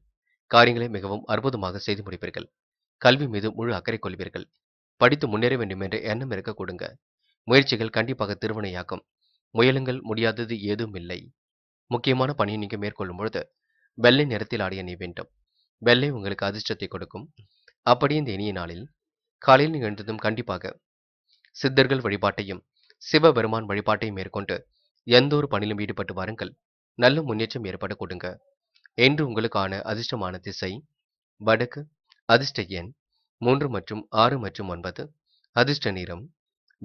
காரியங்களை மிகவும் அற்புதமாக செய்து முடிப்பீர்கள் கல்வி மீது முழு அக்கறை கொள்வீர்கள் படித்து முன்னேற வேண்டும் என்ற எண்ணம் இருக்க கொடுங்க முயற்சிகள் கண்டிப்பாக திருவனையாக்கும் முயலுங்கள் முடியாதது ஏதும் இல்லை முக்கியமான பணியை நீங்கள் மேற்கொள்ளும் பொழுது வெள்ளை நிறத்தில் ஆடிய நீ வேண்டும் வெள்ளை உங்களுக்கு அதிர்ஷ்டத்தை கொடுக்கும் அப்படி இந்த இனிய நாளில் காலையில் நிகழ்ந்ததும் கண்டிப்பாக சித்தர்கள் வழிபாட்டையும் சிவபெருமான் வழிபாட்டையும் மேற்கொண்டு எந்த ஒரு பணியிலும் ஈடுபட்டு வாருங்கள் நல்ல முன்னேற்றம் ஏற்பட கொடுங்க என்று உங்களுக்கான அதிர்ஷ்டமான திசை வடக்கு அதிர்ஷ்ட எண் மூன்று மற்றும் ஆறு மற்றும் ஒன்பது அதிர்ஷ்ட நிறம்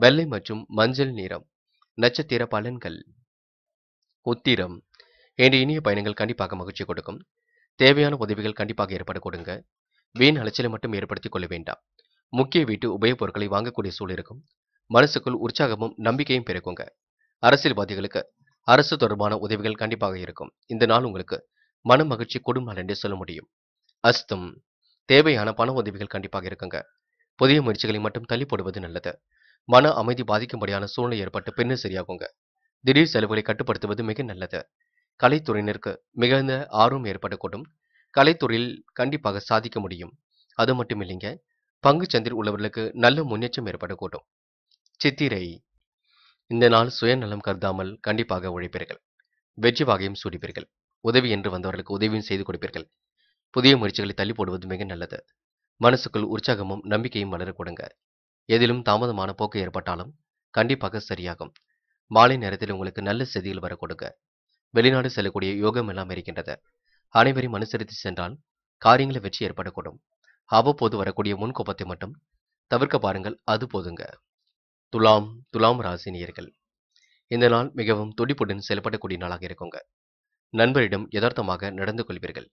வெள்ளை மற்றும் மஞ்சள் நிறம் நட்சத்திர பலன்கள் உத்திரம் என்ற இனிய பயணங்கள் கண்டிப்பாக மகிழ்ச்சி கொடுக்கும் தேவையான உதவிகள் கண்டிப்பாக ஏற்பட கொடுங்க வீண் அலைச்சலை மட்டும் ஏற்படுத்திக் கொள்ள வேண்டாம் முக்கிய வீட்டு உபயோகப் பொருட்களை வாங்கக்கூடிய சூழல் இருக்கும் மனசுக்குள் உற்சாகமும் நம்பிக்கையும் பெருக்குங்க அரசியல்வாதிகளுக்கு அரசு தொடர்பான உதவிகள் கண்டிப்பாக இருக்கும் இந்த நாள் உங்களுக்கு மன மகிழ்ச்சி குடும்ப என்றே சொல்ல முடியும் அஸ்தம் தேவையான பண உதவிகள் கண்டிப்பாக இருக்குங்க புதிய முயற்சிகளை மட்டும் தள்ளி போடுவது நல்லது மன அமைதி பாதிக்கும்படியான சூழ்நிலை ஏற்பட்டு பின்னர் சரியாகுங்க திடீர் செலவுகளை கட்டுப்படுத்துவது மிக நல்லது கலைத்துறையினருக்கு மிகுந்த ஆர்வம் ஏற்படக்கூடும் கலைத்துறையில் கண்டிப்பாக சாதிக்க முடியும் அது மட்டும் இல்லைங்க பங்குச்சந்தில் உள்ளவர்களுக்கு நல்ல முன்னேற்றம் ஏற்படக்கூடும் சித்திரை இந்த நாள் சுயநலம் கருதாமல் கண்டிப்பாக உழைப்பீர்கள் வெற்றி வாகையும் சூடிப்பீர்கள் உதவி என்று வந்தவர்களுக்கு உதவியும் செய்து கொடுப்பீர்கள் புதிய முயற்சிகளை தள்ளி போடுவது மிக நல்லது மனசுக்குள் உற்சாகமும் நம்பிக்கையும் வளர கொடுங்க எதிலும் தாமதமான போக்கு ஏற்பட்டாலும் கண்டிப்பாக சரியாகும் மாலை நேரத்தில் உங்களுக்கு நல்ல செய்திகள் வர கொடுங்க வெளிநாடு செல்லக்கூடிய யோகம் எல்லாம் இருக்கின்றது அனைவரையும் அனுசரித்து சென்றால் காரியங்களில் வெற்றி ஏற்படக்கூடும் அவ்வப்போது வரக்கூடிய முன்கோபத்தை மட்டும் தவிர்க்க பாருங்கள் அது போதுங்க துலாம் துலாம் ராசினியர்கள் இந்த நாள் மிகவும் துடிப்புடன் செயல்படக்கூடிய நாளாக இருக்குங்க நண்பரிடம் யதார்த்தமாக நடந்து கொள்வீர்கள்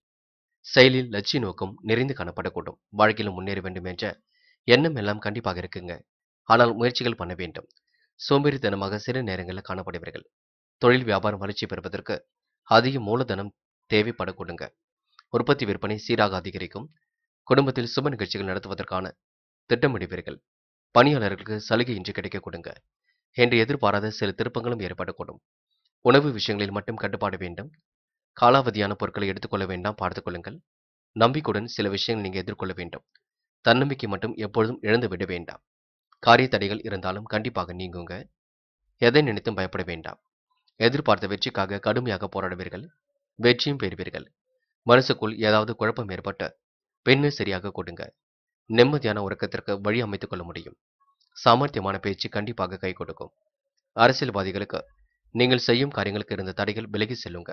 செயலில் லட்சிய நோக்கம் நிறைந்து காணப்படக்கூடும் வாழ்க்கையில் முன்னேற வேண்டும் என்ற எண்ணம் எல்லாம் கண்டிப்பாக இருக்குங்க ஆனால் முயற்சிகள் பண்ண வேண்டும் சோம்பேறித்தனமாக சில நேரங்களில் காணப்படுவீர்கள் தொழில் வியாபாரம் வளர்ச்சி பெறுவதற்கு அதிக மூலதனம் தேவைப்படக்கூடுங்க உற்பத்தி விற்பனை சீராக அதிகரிக்கும் குடும்பத்தில் சுப நிகழ்ச்சிகள் நடத்துவதற்கான திட்டமிடுவீர்கள் பணியாளர்களுக்கு சலுகை இன்று கிடைக்கக்கூடுங்க என்று எதிர்பாராத சில திருப்பங்களும் ஏற்படக்கூடும் உணவு விஷயங்களில் மட்டும் கட்டுப்பாடு வேண்டும் காலாவதியான பொருட்களை எடுத்துக்கொள்ள வேண்டாம் பார்த்துக்கொள்ளுங்கள் நம்பிக்கையுடன் சில விஷயங்கள் நீங்கள் எதிர்கொள்ள வேண்டும் தன்னம்பிக்கை மட்டும் எப்பொழுதும் இழந்து விட வேண்டாம் காரிய தடைகள் இருந்தாலும் கண்டிப்பாக நீங்குங்க எதை நினைத்தும் பயப்பட வேண்டாம் எதிர்பார்த்த வெற்றிக்காக கடுமையாக போராடுவீர்கள் வெற்றியும் பெறுவீர்கள் மனசுக்குள் ஏதாவது குழப்பம் ஏற்பட்டு பெண்ணை சரியாக கொடுங்க நிம்மதியான உறக்கத்திற்கு வழி அமைத்துக் கொள்ள முடியும் சாமர்த்தியமான பேச்சு கண்டிப்பாக கை கொடுக்கும் அரசியல்வாதிகளுக்கு நீங்கள் செய்யும் காரியங்களுக்கு இருந்த தடைகள் விலகி செல்லுங்க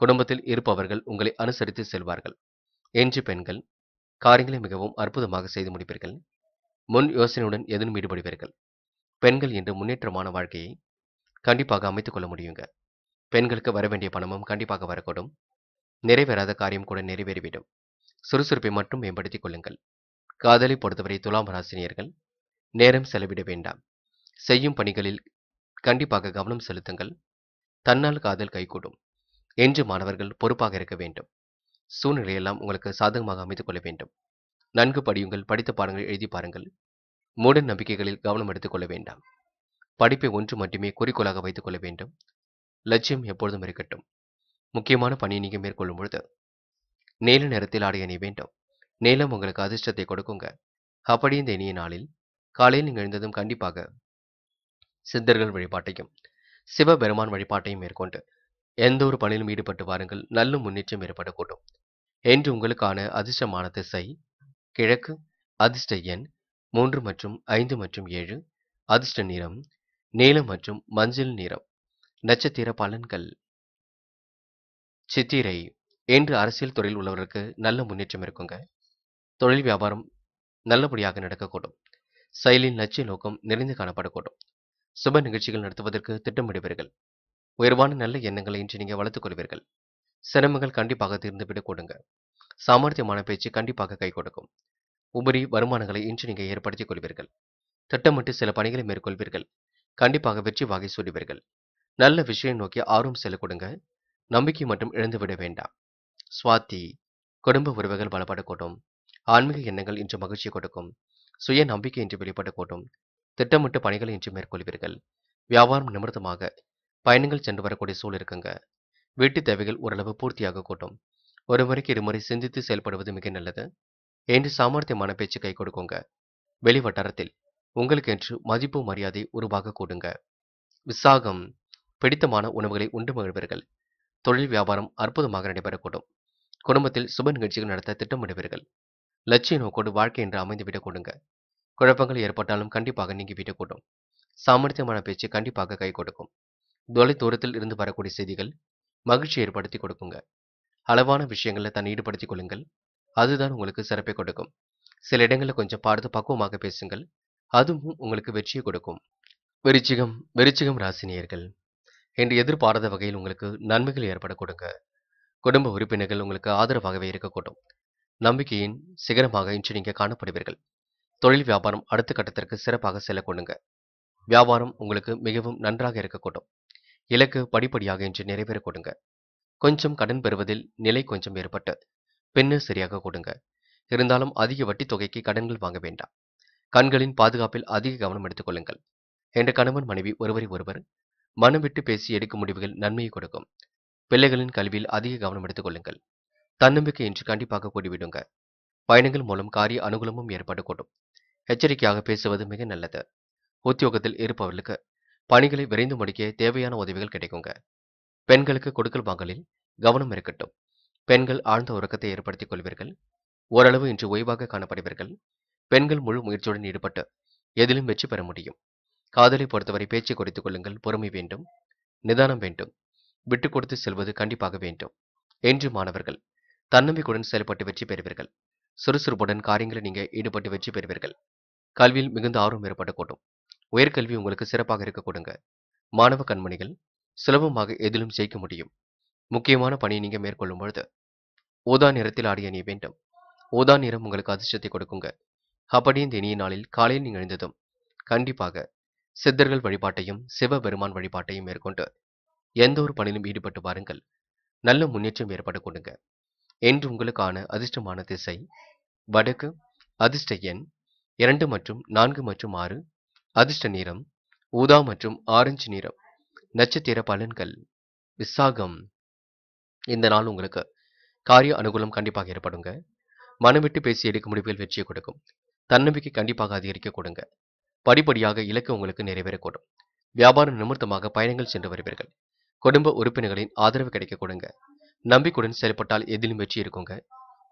குடும்பத்தில் இருப்பவர்கள் உங்களை அனுசரித்து செல்வார்கள் என்று பெண்கள் காரியங்களை மிகவும் அற்புதமாக செய்து முடிப்பீர்கள் முன் யோசனையுடன் எதிரும் ஈடுபடுவீர்கள் பெண்கள் இன்று முன்னேற்றமான வாழ்க்கையை கண்டிப்பாக அமைத்துக் கொள்ள முடியுங்க பெண்களுக்கு வர வேண்டிய பணமும் கண்டிப்பாக வரக்கூடும் நிறைவேறாத காரியம் கூட நிறைவேறிவிடும் சுறுசுறுப்பை மட்டும் மேம்படுத்திக் கொள்ளுங்கள் காதலை பொறுத்தவரை துலாம் ராசினியர்கள் நேரம் செலவிட வேண்டாம் செய்யும் பணிகளில் கண்டிப்பாக கவனம் செலுத்துங்கள் தன்னால் காதல் கைகூடும் என்று மாணவர்கள் பொறுப்பாக இருக்க வேண்டும் சூழ்நிலையெல்லாம் உங்களுக்கு சாதகமாக அமைத்துக் கொள்ள வேண்டும் நன்கு படியுங்கள் படித்த பாடங்கள் எழுதி பாருங்கள் மூட நம்பிக்கைகளில் கவனம் எடுத்துக்கொள்ள வேண்டாம் படிப்பை ஒன்று மட்டுமே குறிக்கோளாக வைத்துக் கொள்ள வேண்டும் லட்சியம் எப்பொழுதும் இருக்கட்டும் முக்கியமான பணியை நீங்கள் மேற்கொள்ளும் பொழுது நீல நிறத்தில் ஆடை அணிய வேண்டும் நீளம் உங்களுக்கு அதிர்ஷ்டத்தை கொடுக்குங்க அப்படி இந்த இனிய நாளில் காலையில் நீங்கள் எழுந்ததும் கண்டிப்பாக சித்தர்கள் வழிபாட்டையும் சிவபெருமான் வழிபாட்டையும் மேற்கொண்டு எந்த ஒரு பணியிலும் ஈடுபட்டு வாருங்கள் நல்ல முன்னேற்றம் ஏற்படக்கூடும் என்று உங்களுக்கான அதிர்ஷ்டமான திசை கிழக்கு அதிர்ஷ்ட எண் மூன்று மற்றும் ஐந்து மற்றும் ஏழு அதிர்ஷ்ட நிறம் நீலம் மற்றும் மஞ்சள் நிறம் நட்சத்திர பலன்கள் சித்திரை என்று அரசியல் துறையில் உள்ளவர்களுக்கு நல்ல முன்னேற்றம் இருக்குங்க தொழில் வியாபாரம் நல்லபடியாக நடக்கக்கூடும் செயலின் லட்சிய நோக்கம் நிறைந்து காணப்படக்கூடும் சுப நிகழ்ச்சிகள் நடத்துவதற்கு திட்டமிடுவீர்கள் உயர்வான நல்ல எண்ணங்களை இன்று நீங்கள் வளர்த்துக் கொள்வீர்கள் சிரமங்கள் கண்டிப்பாக தீர்ந்துவிடக் கொடுங்க சாமர்த்தியமான பேச்சு கண்டிப்பாக கை கொடுக்கும் உபரி வருமானங்களை இன்று நீங்கள் ஏற்படுத்திக் கொள்வீர்கள் திட்டமிட்டு சில பணிகளை மேற்கொள்வீர்கள் கண்டிப்பாக வெற்றி வாகை சூடுவீர்கள் நல்ல விஷயம் நோக்கி ஆர்வம் செல்ல கொடுங்க நம்பிக்கை மட்டும் இழந்து விட வேண்டாம் சுவாத்தி குடும்ப உறவுகள் பலப்படக்கூடும் ஆன்மீக எண்ணங்கள் இன்று மகிழ்ச்சி கொடுக்கும் சுய நம்பிக்கை இன்று வெளிப்படக்கூடும் திட்டமிட்டு பணிகளை இன்று மேற்கொள்வீர்கள் வியாபாரம் நிமிர்த்தமாக பயணங்கள் சென்று வரக்கூடிய சூழல் இருக்குங்க வீட்டு தேவைகள் ஓரளவு பூர்த்தியாக கூட்டும் ஒரு முறைக்கு இருமுறை சிந்தித்து செயல்படுவது மிக நல்லது என்று சாமர்த்தியமான பேச்சு கை கொடுக்குங்க வெளிவட்டாரத்தில் உங்களுக்கு என்று மதிப்பு மரியாதை உருவாக கூடுங்க விசாகம் பிடித்தமான உணவுகளை உண்டு மகிழ்வீர்கள் தொழில் வியாபாரம் அற்புதமாக நடைபெறக்கூடும் குடும்பத்தில் சுப நிகழ்ச்சிகள் நடத்த திட்டமிடுவீர்கள் லட்சிய நோக்கோடு வாழ்க்கை என்று அமைந்துவிடக் கூடுங்க குழப்பங்கள் ஏற்பட்டாலும் கண்டிப்பாக நீங்கிவிடக் விடக்கூடும் சாமர்த்தியமான பேச்சு கண்டிப்பாக கை கொடுக்கும் தொலை தூரத்தில் இருந்து வரக்கூடிய செய்திகள் மகிழ்ச்சி ஏற்படுத்தி கொடுக்குங்க அளவான விஷயங்களில் தன்னை ஈடுபடுத்திக் கொள்ளுங்கள் அதுதான் உங்களுக்கு சிறப்பை கொடுக்கும் சில இடங்களில் கொஞ்சம் பார்த்து பக்குவமாக பேசுங்கள் அதுவும் உங்களுக்கு வெற்றியை கொடுக்கும் விருச்சிகம் விருச்சிகம் ராசினியர்கள் என்று எதிர்பாராத வகையில் உங்களுக்கு நன்மைகள் ஏற்பட கொடுங்க குடும்ப உறுப்பினர்கள் உங்களுக்கு ஆதரவாகவே இருக்கக்கூடும் நம்பிக்கையின் சிகரமாக இன்று நீங்கள் காணப்படுவீர்கள் தொழில் வியாபாரம் அடுத்த கட்டத்திற்கு சிறப்பாக செல்ல கொடுங்க வியாபாரம் உங்களுக்கு மிகவும் நன்றாக இருக்கக்கூடும் இலக்கு படிப்படியாக இன்று நிறைவேற கொடுங்க கொஞ்சம் கடன் பெறுவதில் நிலை கொஞ்சம் ஏற்பட்டு பெண்ணு சரியாக கொடுங்க இருந்தாலும் அதிக வட்டி தொகைக்கு கடன்கள் வாங்க வேண்டாம் கண்களின் பாதுகாப்பில் அதிக கவனம் எடுத்துக் கொள்ளுங்கள் என்ற கணவன் மனைவி ஒருவரை ஒருவர் மனம் விட்டு பேசி எடுக்கும் முடிவுகள் நன்மையை கொடுக்கும் பிள்ளைகளின் கல்வியில் அதிக கவனம் எடுத்துக் கொள்ளுங்கள் தன்னம்பிக்கை என்று கண்டிப்பாக கூடிவிடுங்க பயணங்கள் மூலம் காரிய அனுகூலமும் ஏற்பட கூடும் எச்சரிக்கையாக பேசுவது மிக நல்லது உத்தியோகத்தில் இருப்பவர்களுக்கு பணிகளை விரைந்து முடிக்க தேவையான உதவிகள் கிடைக்குங்க பெண்களுக்கு கொடுக்கல் வாங்கலில் கவனம் இருக்கட்டும் பெண்கள் ஆழ்ந்த உறக்கத்தை ஏற்படுத்திக் கொள்வீர்கள் ஓரளவு இன்று ஓய்வாக காணப்படுவீர்கள் பெண்கள் முழு முயற்சியுடன் ஈடுபட்டு எதிலும் வெற்றி பெற முடியும் காதலை பொறுத்தவரை பேச்சு குறைத்துக் கொள்ளுங்கள் பொறுமை வேண்டும் நிதானம் வேண்டும் விட்டு கொடுத்து செல்வது கண்டிப்பாக வேண்டும் என்று மாணவர்கள் தன்னம்பிக்கையுடன் செயல்பட்டு வெற்றி பெறுவீர்கள் சுறுசுறுப்புடன் காரியங்களை நீங்க ஈடுபட்டு வெற்றி பெறுவீர்கள் கல்வியில் மிகுந்த ஆர்வம் ஏற்படக்கூடும் உயர்கல்வி உங்களுக்கு சிறப்பாக இருக்க கொடுங்க மாணவ கண்மணிகள் சுலபமாக எதிலும் ஜெயிக்க முடியும் முக்கியமான பணியை நீங்க மேற்கொள்ளும் பொழுது ஓதா நிறத்தில் ஆடிய நீ வேண்டும் ஓதா நிறம் உங்களுக்கு அதிர்ஷ்டத்தை கொடுக்குங்க ஹபடியின் தினிய நாளில் காலையில் நிகழ்ந்ததும் கண்டிப்பாக சித்தர்கள் வழிபாட்டையும் சிவபெருமான் வழிபாட்டையும் மேற்கொண்டு எந்த ஒரு பணியிலும் ஈடுபட்டு பாருங்கள் நல்ல முன்னேற்றம் ஏற்பட கொடுங்க என்று உங்களுக்கான அதிர்ஷ்டமான திசை வடக்கு அதிர்ஷ்ட எண் இரண்டு மற்றும் நான்கு மற்றும் ஆறு அதிர்ஷ்ட நிறம் ஊதா மற்றும் ஆரஞ்சு நிறம் நட்சத்திர பலன்கள் விசாகம் இந்த நாள் உங்களுக்கு காரிய அனுகூலம் கண்டிப்பாக ஏற்படுங்க மனம் விட்டு பேசி எடுக்கும் முடிவுகள் வெற்றியை கொடுக்கும் தன்னம்பிக்கை கண்டிப்பாக அதிகரிக்க கொடுங்க படிப்படியாக இலக்கு உங்களுக்கு நிறைவேறக்கூடும் வியாபாரம் நிமித்தமாக பயணங்கள் சென்று வருவீர்கள் குடும்ப உறுப்பினர்களின் ஆதரவு கிடைக்க கொடுங்க நம்பிக்கையுடன் செயல்பட்டால் எதிலும் வெற்றி இருக்குங்க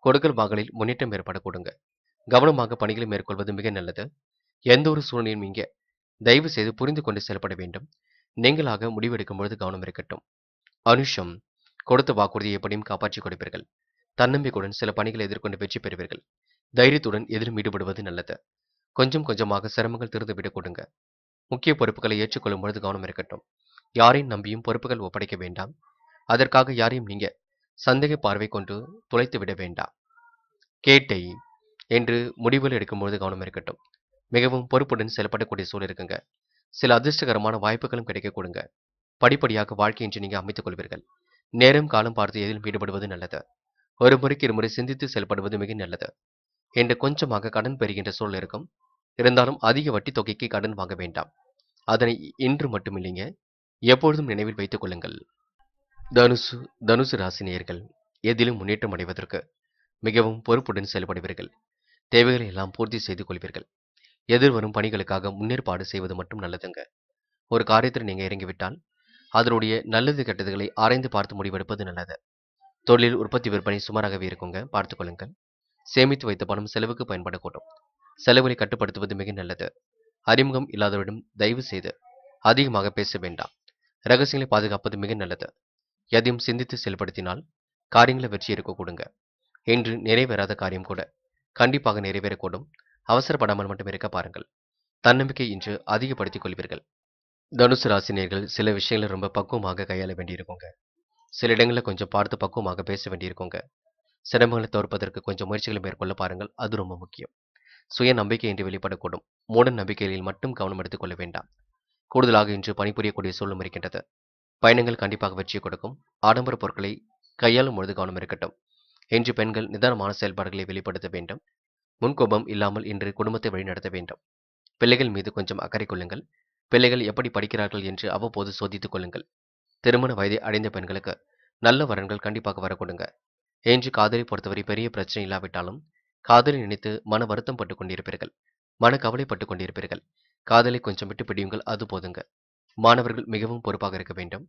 கொடுக்கல் வாங்கலில் முன்னேற்றம் ஏற்பட கொடுங்க கவனமாக பணிகளை மேற்கொள்வது மிக நல்லது எந்த ஒரு சூழ்நிலையும் இங்கே தயவு செய்து புரிந்து கொண்டு செயல்பட வேண்டும் நீங்களாக முடிவெடுக்கும் பொழுது கவனம் இருக்கட்டும் அனுஷம் கொடுத்த வாக்குறுதியை எப்படியும் காப்பாற்றிக் கொடுப்பீர்கள் தன்னம்பிக்கையுடன் சில பணிகளை எதிர்கொண்டு வெற்றி பெறுவீர்கள் தைரியத்துடன் எதிரும் ஈடுபடுவது நல்லது கொஞ்சம் கொஞ்சமாக சிரமங்கள் திறந்து விட கொடுங்க முக்கிய பொறுப்புகளை ஏற்றுக்கொள்ளும் பொழுது கவனம் இருக்கட்டும் யாரையும் நம்பியும் பொறுப்புகள் ஒப்படைக்க வேண்டாம் அதற்காக யாரையும் நீங்க சந்தேக பார்வை கொண்டு துளைத்து விட வேண்டாம் கேட்டை என்று முடிவுகள் எடுக்கும்பொழுது கவனம் இருக்கட்டும் மிகவும் பொறுப்புடன் செயல்படக்கூடிய சூழல் இருக்குங்க சில அதிர்ஷ்டகரமான வாய்ப்புகளும் கிடைக்க கொடுங்க படிப்படியாக வாழ்க்கை என்று நீங்க அமைத்துக் கொள்வீர்கள் நேரம் காலம் பார்த்து எதிலும் ஈடுபடுவது நல்லது ஒரு முறைக்கு இருமுறை சிந்தித்து செயல்படுவது மிக நல்லது என்று கொஞ்சமாக கடன் பெறுகின்ற சூழல் இருக்கும் இருந்தாலும் அதிக வட்டி தொகைக்கு கடன் வாங்க வேண்டாம் அதனை இன்று மட்டும் இல்லைங்க எப்பொழுதும் நினைவில் வைத்துக் கொள்ளுங்கள் தனுசு தனுசு ராசினியர்கள் எதிலும் முன்னேற்றம் அடைவதற்கு மிகவும் பொறுப்புடன் செயல்படுவீர்கள் தேவைகளை எல்லாம் பூர்த்தி செய்து கொள்வீர்கள் எதிர்வரும் பணிகளுக்காக முன்னேற்பாடு செய்வது மட்டும் நல்லதுங்க ஒரு காரியத்தில் நீங்கள் இறங்கிவிட்டால் அதனுடைய நல்லது கெட்டதுகளை ஆராய்ந்து பார்த்து முடிவெடுப்பது நல்லது தொழில் உற்பத்தி விற்பனை சுமாராகவே இருக்குங்க பார்த்துக்கொள்ளுங்கள் சேமித்து வைத்த பணம் செலவுக்கு பயன்படக்கூடும் செலவினை கட்டுப்படுத்துவது மிக நல்லது அறிமுகம் இல்லாதவரிடம் தயவு செய்து அதிகமாக பேச வேண்டாம் ரகசியங்களை பாதுகாப்பது மிக நல்லது எதையும் சிந்தித்து செயல்படுத்தினால் காரியங்களை வெற்றி இருக்க கொடுங்க என்று நிறைவேறாத காரியம் கூட கண்டிப்பாக நிறைவேறக்கூடும் அவசரப்படாமல் மட்டும் இருக்க பாருங்கள் தன்னம்பிக்கை இன்று அதிகப்படுத்திக் கொள்வீர்கள் தனுசு ராசினியர்கள் சில விஷயங்களை ரொம்ப பக்குவமாக கையாள வேண்டியிருக்கோங்க சில இடங்களில் கொஞ்சம் பார்த்து பக்குவமாக பேச வேண்டியிருக்குங்க சிரமங்களை தவிர்ப்பதற்கு கொஞ்சம் முயற்சிகளை மேற்கொள்ள பாருங்கள் அது ரொம்ப முக்கியம் சுய நம்பிக்கை என்று வெளிப்படக்கூடும் மூட நம்பிக்கைகளில் மட்டும் கவனம் எடுத்துக்கொள்ள வேண்டாம் கூடுதலாக இன்று பணிபுரியக்கூடிய சூழலும் இருக்கின்றது பயணங்கள் கண்டிப்பாக வெற்றியை கொடுக்கும் ஆடம்பர பொருட்களை கையாளும் பொழுது கவனம் இருக்கட்டும் இன்று பெண்கள் நிதானமான செயல்பாடுகளை வெளிப்படுத்த வேண்டும் முன்கோபம் இல்லாமல் இன்று குடும்பத்தை வழிநடத்த வேண்டும் பிள்ளைகள் மீது கொஞ்சம் அக்கறை கொள்ளுங்கள் பிள்ளைகள் எப்படி படிக்கிறார்கள் என்று அவ்வப்போது சோதித்துக் கொள்ளுங்கள் திருமண வயதை அடைந்த பெண்களுக்கு நல்ல வரன்கள் கண்டிப்பாக வரக்கூடுங்க என்று காதலை பொறுத்தவரை பெரிய பிரச்சனை இல்லாவிட்டாலும் காதலை நினைத்து மன வருத்தம் பட்டு கொண்டிருப்பீர்கள் மன கவலைப்பட்டு கொண்டிருப்பீர்கள் காதலை கொஞ்சம் விட்டு பிடியுங்கள் அது போதுங்க மாணவர்கள் மிகவும் பொறுப்பாக இருக்க வேண்டும்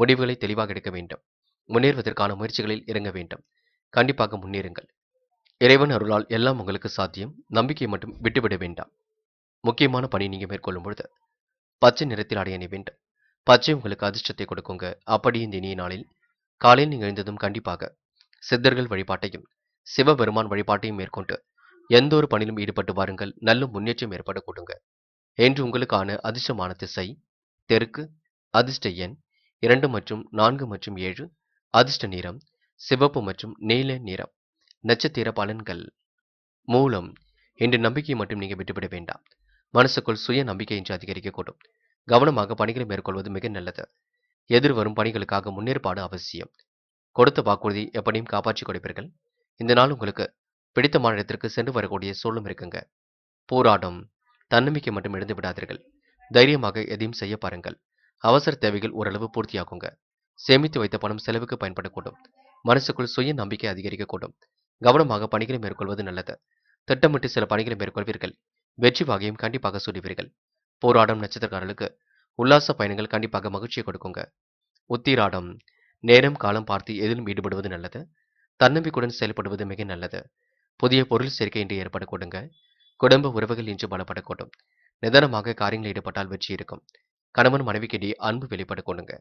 முடிவுகளை தெளிவாக எடுக்க வேண்டும் முன்னேறுவதற்கான முயற்சிகளில் இறங்க வேண்டும் கண்டிப்பாக முன்னேறுங்கள் இறைவன் அருளால் எல்லாம் உங்களுக்கு சாத்தியம் நம்பிக்கையை மட்டும் விட்டுவிட வேண்டாம் முக்கியமான பணி நீங்கள் மேற்கொள்ளும் பொழுது பச்சை நிறத்தில் அடைய வேண்டும் பச்சை உங்களுக்கு அதிர்ஷ்டத்தை கொடுக்குங்க அப்படியே இந்த இனிய நாளில் காலையில் நீங்கள் எழுந்ததும் கண்டிப்பாக சித்தர்கள் வழிபாட்டையும் சிவபெருமான் வழிபாட்டையும் மேற்கொண்டு எந்த ஒரு பணியிலும் ஈடுபட்டு வாருங்கள் நல்ல முன்னேற்றம் ஏற்பட கூடுங்க என்று உங்களுக்கான அதிர்ஷ்டமான திசை தெற்கு அதிர்ஷ்ட எண் இரண்டு மற்றும் நான்கு மற்றும் ஏழு அதிர்ஷ்ட நிறம் சிவப்பு மற்றும் நீல நிறம் நட்சத்திர பலன்கள் மூலம் இன்று நம்பிக்கை மட்டும் நீங்கள் விட்டுவிட வேண்டாம் மனசுக்குள் சுய நம்பிக்கை என்று அதிகரிக்கக்கூடும் கவனமாக பணிகளை மேற்கொள்வது மிக நல்லது எதிர்வரும் பணிகளுக்காக முன்னேற்பாடு அவசியம் கொடுத்த வாக்குறுதி எப்படியும் காப்பாற்றி கொடுப்பீர்கள் இந்த நாள் உங்களுக்கு பிடித்த மாநிலத்திற்கு சென்று வரக்கூடிய சூழலும் இருக்குங்க போராடும் தன்னம்பிக்கை மட்டும் எழுந்து விடாதீர்கள் தைரியமாக எதையும் செய்ய பாருங்கள் அவசர தேவைகள் ஓரளவு பூர்த்தியாகுங்க சேமித்து வைத்த பணம் செலவுக்கு பயன்படக்கூடும் மனசுக்குள் சுய நம்பிக்கை அதிகரிக்கக்கூடும் கவனமாக பணிகளை மேற்கொள்வது நல்லது திட்டமிட்டு சில பணிகளை மேற்கொள்வீர்கள் வெற்றி வாகையும் கண்டிப்பாக சூடுவீர்கள் போராடும் நட்சத்திரக்காரர்களுக்கு உல்லாச பயணங்கள் கண்டிப்பாக மகிழ்ச்சியை கொடுக்குங்க உத்திராடம் நேரம் காலம் பார்த்து எதிலும் ஈடுபடுவது நல்லது தன்னம்பிக்கையுடன் செயல்படுவது மிக நல்லது புதிய பொருள் சேர்க்கை இன்று ஏற்படக்கூடுங்க குடும்ப உறவுகள் இன்று பலப்படக்கூடும் நிதானமாக காரியங்களில் ஈடுபட்டால் வெற்றி இருக்கும் கணவன் மனைவிக்கிடையே அன்பு வெளிப்படக்கூடுங்க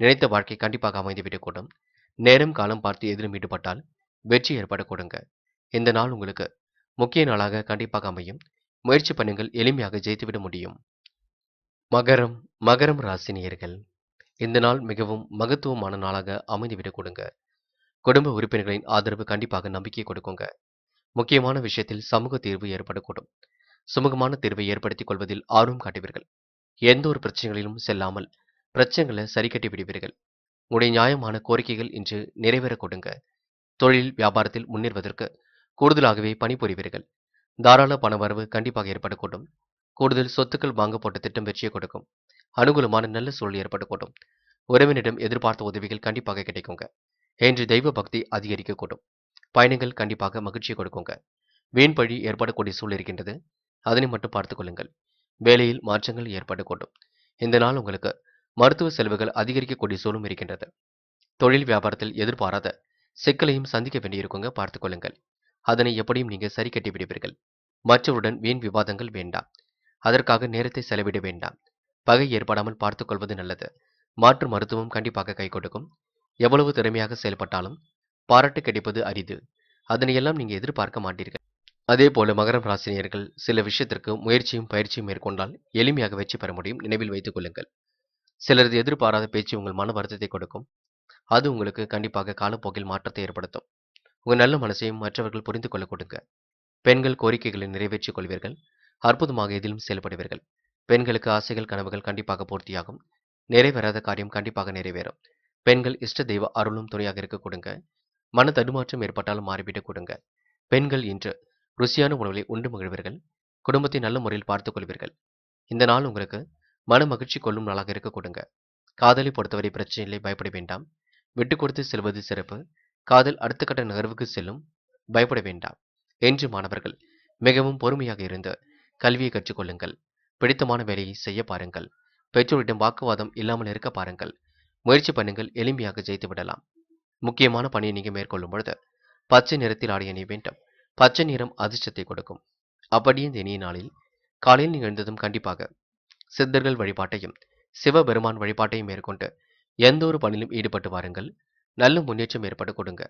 நினைத்த வாழ்க்கை கண்டிப்பாக அமைந்து விடக்கூடும் நேரம் காலம் பார்த்து எதிலும் ஈடுபட்டால் வெற்றி ஏற்படக்கூடுங்க இந்த நாள் உங்களுக்கு முக்கிய நாளாக கண்டிப்பாக அமையும் முயற்சி பண்ணுங்கள் எளிமையாக ஜெயித்துவிட முடியும் மகரம் மகரம் ராசினியர்கள் இந்த நாள் மிகவும் மகத்துவமான நாளாக அமைந்துவிடக் கொடுங்க குடும்ப உறுப்பினர்களின் ஆதரவு கண்டிப்பாக நம்பிக்கை கொடுக்குங்க முக்கியமான விஷயத்தில் சமூக தீர்வு ஏற்படக்கூடும் சுமூகமான தீர்வை ஏற்படுத்திக் கொள்வதில் ஆர்வம் காட்டுவீர்கள் எந்த ஒரு பிரச்சனைகளிலும் செல்லாமல் பிரச்சனைகளை சரி கட்டி விடுவீர்கள் உடைய நியாயமான கோரிக்கைகள் இன்று நிறைவேற கொடுங்க தொழில் வியாபாரத்தில் முன்னேறுவதற்கு கூடுதலாகவே பணிபுரிவீர்கள் தாராள பண வரவு கண்டிப்பாக ஏற்படக்கூடும் கூடுதல் சொத்துக்கள் வாங்கப்பட்ட திட்டம் வெற்றியை கொடுக்கும் அனுகூலமான நல்ல சூழல் ஏற்படக்கூடும் உறவினிடம் எதிர்பார்த்த உதவிகள் கண்டிப்பாக கிடைக்குங்க என்று தெய்வ பக்தி அதிகரிக்கக்கூடும் பயணங்கள் கண்டிப்பாக மகிழ்ச்சி கொடுக்குங்க வீண் பழி ஏற்படக்கூடிய சூழல் இருக்கின்றது அதனை மட்டும் பார்த்துக் கொள்ளுங்கள் வேலையில் மாற்றங்கள் ஏற்படக்கூடும் இந்த நாள் உங்களுக்கு மருத்துவ செலவுகள் அதிகரிக்கக்கூடிய சூழலும் இருக்கின்றது தொழில் வியாபாரத்தில் எதிர்பாராத சிக்கலையும் சந்திக்க வேண்டியிருக்குங்க பார்த்து கொள்ளுங்கள் அதனை எப்படியும் நீங்கள் சரி கட்டி விடுவீர்கள் மற்றவருடன் வீண் விவாதங்கள் வேண்டாம் அதற்காக நேரத்தை செலவிட வேண்டாம் பகை ஏற்படாமல் பார்த்துக்கொள்வது நல்லது மாற்று மருத்துவம் கண்டிப்பாக கை கொடுக்கும் எவ்வளவு திறமையாக செயல்பட்டாலும் பாராட்டு கிடைப்பது அரிது அதனையெல்லாம் நீங்கள் எதிர்பார்க்க மாட்டீர்கள் அதே போல மகரம் ராசினியர்கள் சில விஷயத்திற்கு முயற்சியும் பயிற்சியும் மேற்கொண்டால் எளிமையாக வெற்றி பெற முடியும் நினைவில் வைத்துக் கொள்ளுங்கள் சிலரது எதிர்பாராத பேச்சு உங்கள் மன வருத்தத்தை கொடுக்கும் அது உங்களுக்கு கண்டிப்பாக காலப்போக்கில் மாற்றத்தை ஏற்படுத்தும் உங்கள் நல்ல மனசையும் மற்றவர்கள் புரிந்து கொள்ள கொடுங்க பெண்கள் கோரிக்கைகளை நிறைவேற்றிக் கொள்வீர்கள் அற்புதமாக எதிலும் செயல்படுவீர்கள் பெண்களுக்கு ஆசைகள் கனவுகள் கண்டிப்பாக பூர்த்தியாகும் நிறைவேறாத காரியம் கண்டிப்பாக நிறைவேறும் பெண்கள் இஷ்ட தெய்வ அருளும் துணையாக இருக்க கொடுங்க மன தடுமாற்றம் ஏற்பட்டாலும் மாறிவிட்டு கொடுங்க பெண்கள் இன்று ருசியான உணவுகளை உண்டு மகிழ்வீர்கள் குடும்பத்தை நல்ல முறையில் பார்த்துக் கொள்வீர்கள் இந்த நாள் உங்களுக்கு மன மகிழ்ச்சி கொள்ளும் நாளாக இருக்க கொடுங்க காதலை பொறுத்தவரை பிரச்சனைகளை பயப்பட வேண்டாம் விட்டு கொடுத்து செல்வது சிறப்பு காதல் அடுத்த கட்ட நகர்வுக்கு செல்லும் பயப்பட வேண்டாம் என்று மாணவர்கள் மிகவும் பொறுமையாக இருந்து கல்வியை கற்றுக்கொள்ளுங்கள் பிடித்தமான வேலையை செய்ய பாருங்கள் பெற்றோரிடம் வாக்குவாதம் இல்லாமல் இருக்க பாருங்கள் முயற்சி பண்ணுங்கள் எளிமையாக ஜெயித்து விடலாம் முக்கியமான பணியை நீங்கள் மேற்கொள்ளும் பொழுது பச்சை நிறத்தில் ஆடை அணிய வேண்டும் பச்சை நிறம் அதிர்ஷ்டத்தை கொடுக்கும் அப்படியே இந்த இனிய நாளில் காலையில் நீங்கள் எழுந்ததும் கண்டிப்பாக சித்தர்கள் வழிபாட்டையும் சிவபெருமான் வழிபாட்டையும் மேற்கொண்டு எந்த ஒரு பணியிலும் ஈடுபட்டு வாருங்கள் நல்ல முன்னேற்றம் ஏற்பட்டு கொடுங்க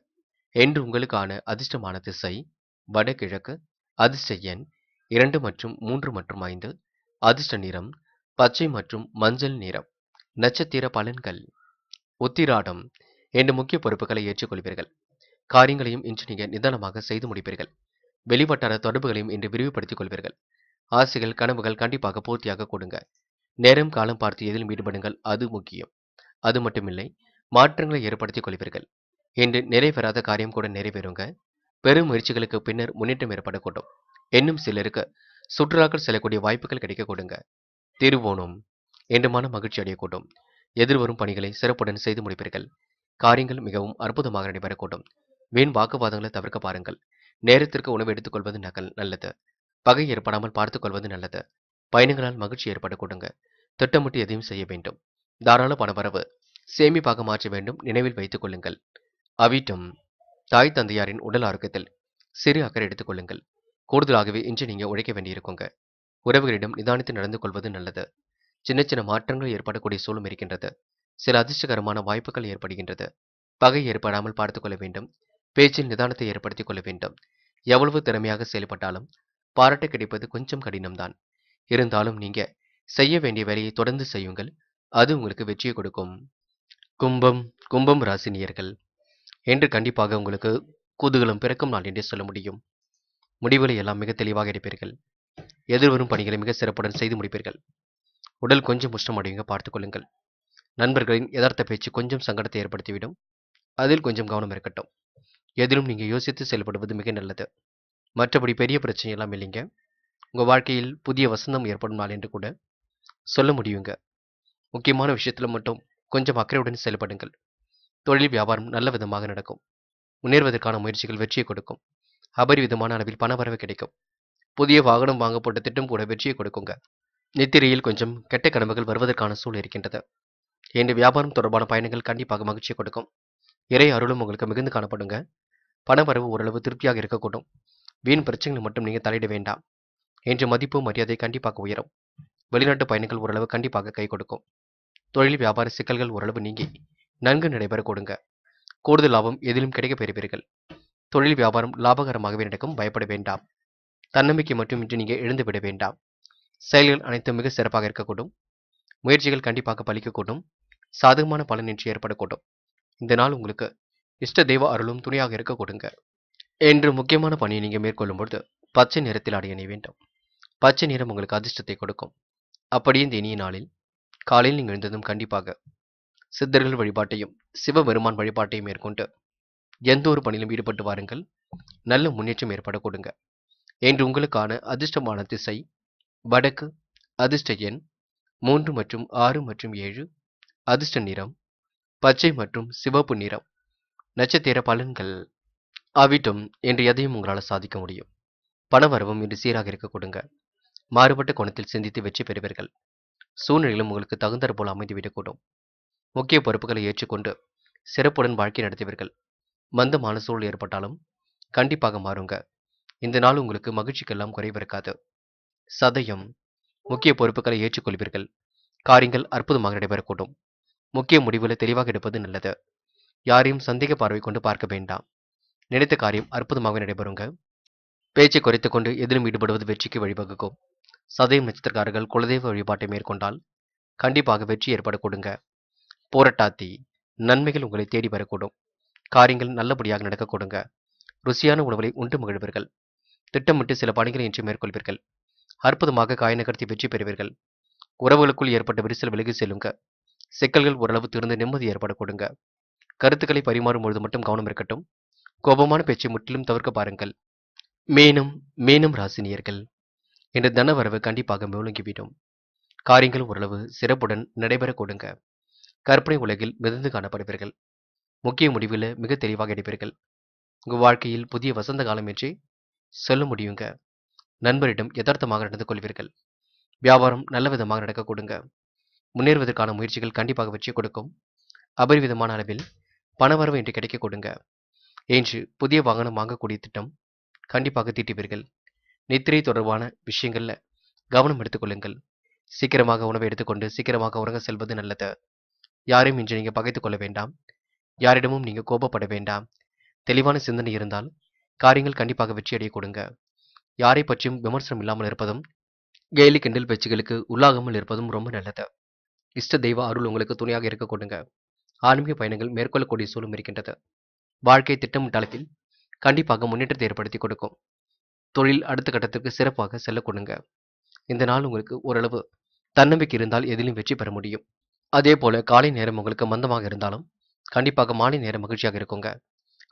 என்று உங்களுக்கான அதிர்ஷ்டமான திசை வடகிழக்கு அதிர்ஷ்ட எண் இரண்டு மற்றும் மூன்று மற்றும் ஐந்து அதிர்ஷ்ட நிறம் பச்சை மற்றும் மஞ்சள் நிறம் நட்சத்திர பலன்கள் உத்திராடம் என்று முக்கிய பொறுப்புகளை ஏற்றுக்கொள்வீர்கள் காரியங்களையும் இன்று நீங்கள் நிதானமாக செய்து முடிப்பீர்கள் வெளிவட்டார தொடர்புகளையும் இன்று விரிவுபடுத்திக் கொள்வீர்கள் ஆசைகள் கனவுகள் கண்டிப்பாக பூர்த்தியாக கொடுங்க நேரம் காலம் பார்த்து எதில் ஈடுபடுங்கள் அது முக்கியம் அது மட்டுமில்லை மாற்றங்களை ஏற்படுத்திக் கொள்வீர்கள் இன்று நிறைவேறாத காரியம் கூட நிறைவேறுங்க பெரும் முயற்சிகளுக்கு பின்னர் முன்னேற்றம் ஏற்படக்கூடும் இன்னும் சிலருக்கு சுற்றுலாக்கள் செல்லக்கூடிய வாய்ப்புகள் கிடைக்க கொடுங்க திருவோணம் என்றுமான மகிழ்ச்சி அடையக்கூடும் எதிர்வரும் பணிகளை சிறப்புடன் செய்து முடிப்பீர்கள் காரியங்கள் மிகவும் அற்புதமாக நடைபெறக்கூடும் வீண் வாக்குவாதங்களை தவிர்க்க பாருங்கள் நேரத்திற்கு உணவு எடுத்துக்கொள்வது நகல் நல்லது பகை ஏற்படாமல் பார்த்துக்கொள்வது நல்லது பயணங்களால் மகிழ்ச்சி ஏற்படக்கூடுங்க திட்டமிட்டு எதையும் செய்ய வேண்டும் தாராள பணவரவு சேமிப்பாக மாற்ற வேண்டும் நினைவில் வைத்துக் கொள்ளுங்கள் அவிட்டம் தாய் தந்தையாரின் உடல் ஆரோக்கியத்தில் சிறு அக்கறை எடுத்துக் கொள்ளுங்கள் கூடுதலாகவே இன்று நீங்கள் உழைக்க வேண்டியிருக்குங்க உறவுகளிடம் நிதானித்து நடந்து கொள்வது நல்லது சின்ன சின்ன மாற்றங்கள் ஏற்படக்கூடிய சூழல் இருக்கின்றது சில அதிர்ஷ்டகரமான வாய்ப்புகள் ஏற்படுகின்றது பகை ஏற்படாமல் பார்த்துக்கொள்ள வேண்டும் பேச்சில் நிதானத்தை ஏற்படுத்திக் கொள்ள வேண்டும் எவ்வளவு திறமையாக செயல்பட்டாலும் பாராட்டு கிடைப்பது கொஞ்சம் கடினம்தான் இருந்தாலும் நீங்க செய்ய வேண்டிய வேலையை தொடர்ந்து செய்யுங்கள் அது உங்களுக்கு வெற்றியை கொடுக்கும் கும்பம் கும்பம் ராசினியர்கள் என்று கண்டிப்பாக உங்களுக்கு கூதுகளும் பிறக்கும் நாள் என்றே சொல்ல முடியும் முடிவுகளை எல்லாம் மிக தெளிவாக எடுப்பீர்கள் எதிர்வரும் பணிகளை மிக சிறப்புடன் செய்து முடிப்பீர்கள் உடல் கொஞ்சம் அடையுங்க பார்த்துக்கொள்ளுங்கள் நண்பர்களின் எதார்த்த பேச்சு கொஞ்சம் சங்கடத்தை ஏற்படுத்திவிடும் அதில் கொஞ்சம் கவனம் இருக்கட்டும் எதிலும் நீங்கள் யோசித்து செயல்படுவது மிக நல்லது மற்றபடி பெரிய பிரச்சனை எல்லாம் இல்லைங்க உங்கள் வாழ்க்கையில் புதிய வசந்தம் ஏற்படும் நாள் என்று கூட சொல்ல முடியுங்க முக்கியமான விஷயத்தில் மட்டும் கொஞ்சம் அக்கறையுடன் செயல்படுங்கள் தொழில் வியாபாரம் நல்ல விதமாக நடக்கும் முன்னேறுவதற்கான முயற்சிகள் வெற்றியை கொடுக்கும் அபரிவிதமான அளவில் பணவரவு கிடைக்கும் புதிய வாகனம் வாங்கப்பட்ட திட்டம் கூட வெற்றியை கொடுக்குங்க நித்திரையில் கொஞ்சம் கெட்ட கனவுகள் வருவதற்கான சூழ் இருக்கின்றது என்று வியாபாரம் தொடர்பான பயணங்கள் கண்டிப்பாக மகிழ்ச்சியை கொடுக்கும் இறை அருளும் உங்களுக்கு மிகுந்து காணப்படுங்க பணவரவு ஓரளவு திருப்தியாக இருக்கக்கூடும் வீண் பிரச்சனைகள் மட்டும் நீங்கள் தலையிட வேண்டாம் என்று மதிப்பு மரியாதை கண்டிப்பாக உயரும் வெளிநாட்டு பயணங்கள் ஓரளவு கண்டிப்பாக கை கொடுக்கும் தொழில் வியாபார சிக்கல்கள் ஓரளவு நீங்கி நன்கு நடைபெற கொடுங்க கூடுதல் லாபம் எதிலும் கிடைக்க பெறுவீர்கள் தொழில் வியாபாரம் லாபகரமாகவே நடக்கும் பயப்பட வேண்டாம் தன்னம்பிக்கை மட்டுமின்றி நீங்கள் எழுந்துவிட வேண்டாம் செயல்கள் அனைத்தும் மிக சிறப்பாக இருக்கக்கூடும் முயற்சிகள் கண்டிப்பாக பலிக்கக்கூடும் சாதகமான பலன் என்று ஏற்படக்கூடும் இந்த நாள் உங்களுக்கு இஷ்ட தெய்வ அருளும் துணையாக இருக்க கொடுங்க என்று முக்கியமான பணியை நீங்கள் மேற்கொள்ளும் பொழுது பச்சை நிறத்தில் அடைய வேண்டும் பச்சை நிறம் உங்களுக்கு அதிர்ஷ்டத்தை கொடுக்கும் அப்படியே இந்த இனிய நாளில் காலையில் நீங்கள் எழுந்ததும் கண்டிப்பாக சித்தர்கள் வழிபாட்டையும் சிவபெருமான் வழிபாட்டையும் மேற்கொண்டு எந்த ஒரு பணியிலும் ஈடுபட்டு வாருங்கள் நல்ல முன்னேற்றம் ஏற்பட கொடுங்க என்று உங்களுக்கான அதிர்ஷ்டமான திசை வடக்கு அதிர்ஷ்ட எண் மூன்று மற்றும் ஆறு மற்றும் ஏழு அதிர்ஷ்ட நிறம் பச்சை மற்றும் சிவப்பு நிறம் நட்சத்திர பலன்கள் அவிட்டும் என்று எதையும் உங்களால் சாதிக்க முடியும் பணவரவும் இன்று சீராக இருக்க கொடுங்க மாறுபட்ட கோணத்தில் சிந்தித்து வெற்றி பெறுவீர்கள் சூழ்நிலையிலும் உங்களுக்கு தகுந்தாற் போல் அமைந்துவிடக்கூடும் முக்கிய பொறுப்புகளை ஏற்றுக்கொண்டு சிறப்புடன் வாழ்க்கை நடத்துவீர்கள் மந்தமான சூழல் ஏற்பட்டாலும் கண்டிப்பாக மாறுங்க இந்த நாள் உங்களுக்கு மகிழ்ச்சிக்கெல்லாம் குறைவிருக்காது சதயம் முக்கிய பொறுப்புகளை ஏற்றுக்கொள்வீர்கள் காரியங்கள் அற்புதமாக நடைபெறக்கூடும் முக்கிய முடிவுகளை தெளிவாக எடுப்பது நல்லது யாரையும் சந்தேக பார்வை கொண்டு பார்க்க வேண்டாம் நினைத்த காரியம் அற்புதமாக நடைபெறுங்க பேச்சை குறைத்து கொண்டு எதிலும் ஈடுபடுவது வெற்றிக்கு வழிவகுக்கும் சதயம் நட்சத்திரக்காரர்கள் குலதெய்வ வழிபாட்டை மேற்கொண்டால் கண்டிப்பாக வெற்றி ஏற்படக்கூடுங்க போராட்டாத்தி நன்மைகள் உங்களை தேடி வரக்கூடும் காரியங்கள் நல்லபடியாக நடக்க கொடுங்க ருசியான உணவுகளை உண்டு மகிழ்வீர்கள் திட்டமிட்டு சில பணிகளை இன்று மேற்கொள்வீர்கள் அற்புதமாக காய நகர்த்தி வெற்றி பெறுவீர்கள் உறவுகளுக்குள் ஏற்பட்ட விரிசல் விலகி செல்லுங்க சிக்கல்கள் ஓரளவு திறந்து நிம்மதி ஏற்பட கொடுங்க கருத்துக்களை பரிமாறும் பொழுது மட்டும் கவனம் இருக்கட்டும் கோபமான பேச்சை முற்றிலும் தவிர்க்க பாருங்கள் மேனும் மேனும் ராசினியர்கள் இந்த தனவரவு கண்டிப்பாக மேலோங்கிவிடும் காரியங்கள் ஓரளவு சிறப்புடன் நடைபெற கொடுங்க கற்பனை உலகில் மிதந்து காணப்படுவீர்கள் முக்கிய முடிவில் மிக தெளிவாக எடுப்பீர்கள் உங்கள் வாழ்க்கையில் புதிய வசந்த காலம் என்று சொல்ல முடியுங்க நண்பரிடம் யதார்த்தமாக நடந்து கொள்வீர்கள் வியாபாரம் நல்ல விதமாக நடக்க கொடுங்க முன்னேறுவதற்கான முயற்சிகள் கண்டிப்பாக வெற்றி கொடுக்கும் அபரிவிதமான அளவில் பணவரவு என்று கிடைக்க கொடுங்க என்று புதிய வாகனம் வாங்கக்கூடிய திட்டம் கண்டிப்பாக தீட்டுவீர்கள் நித்திரை தொடர்பான விஷயங்களில் கவனம் எடுத்துக்கொள்ளுங்கள் சீக்கிரமாக உணவை எடுத்துக்கொண்டு சீக்கிரமாக உறங்க செல்வது நல்லது யாரையும் இன்று நீங்கள் பகைத்து கொள்ள வேண்டாம் யாரிடமும் நீங்க கோபப்பட வேண்டாம் தெளிவான சிந்தனை இருந்தால் காரியங்கள் கண்டிப்பாக வெற்றியடைய கொடுங்க யாரை பற்றியும் விமர்சனம் இல்லாமல் இருப்பதும் கேலி கிண்டல் பேச்சுகளுக்கு உள்ளாகாமல் இருப்பதும் ரொம்ப நல்லது இஷ்ட தெய்வ அருள் உங்களுக்கு துணையாக இருக்க கொடுங்க ஆன்மீக பயணங்கள் மேற்கொள்ளக்கூடிய சூழல் இருக்கின்றது வாழ்க்கை திட்டமிட்ட அளவில் கண்டிப்பாக முன்னேற்றத்தை ஏற்படுத்தி கொடுக்கும் தொழில் அடுத்த கட்டத்திற்கு சிறப்பாக செல்ல கொடுங்க இந்த நாள் உங்களுக்கு ஓரளவு தன்னம்பிக்கை இருந்தால் எதிலும் வெற்றி பெற முடியும் அதே போல காலை நேரம் உங்களுக்கு மந்தமாக இருந்தாலும் கண்டிப்பாக மாலை நேரம் மகிழ்ச்சியாக இருக்குங்க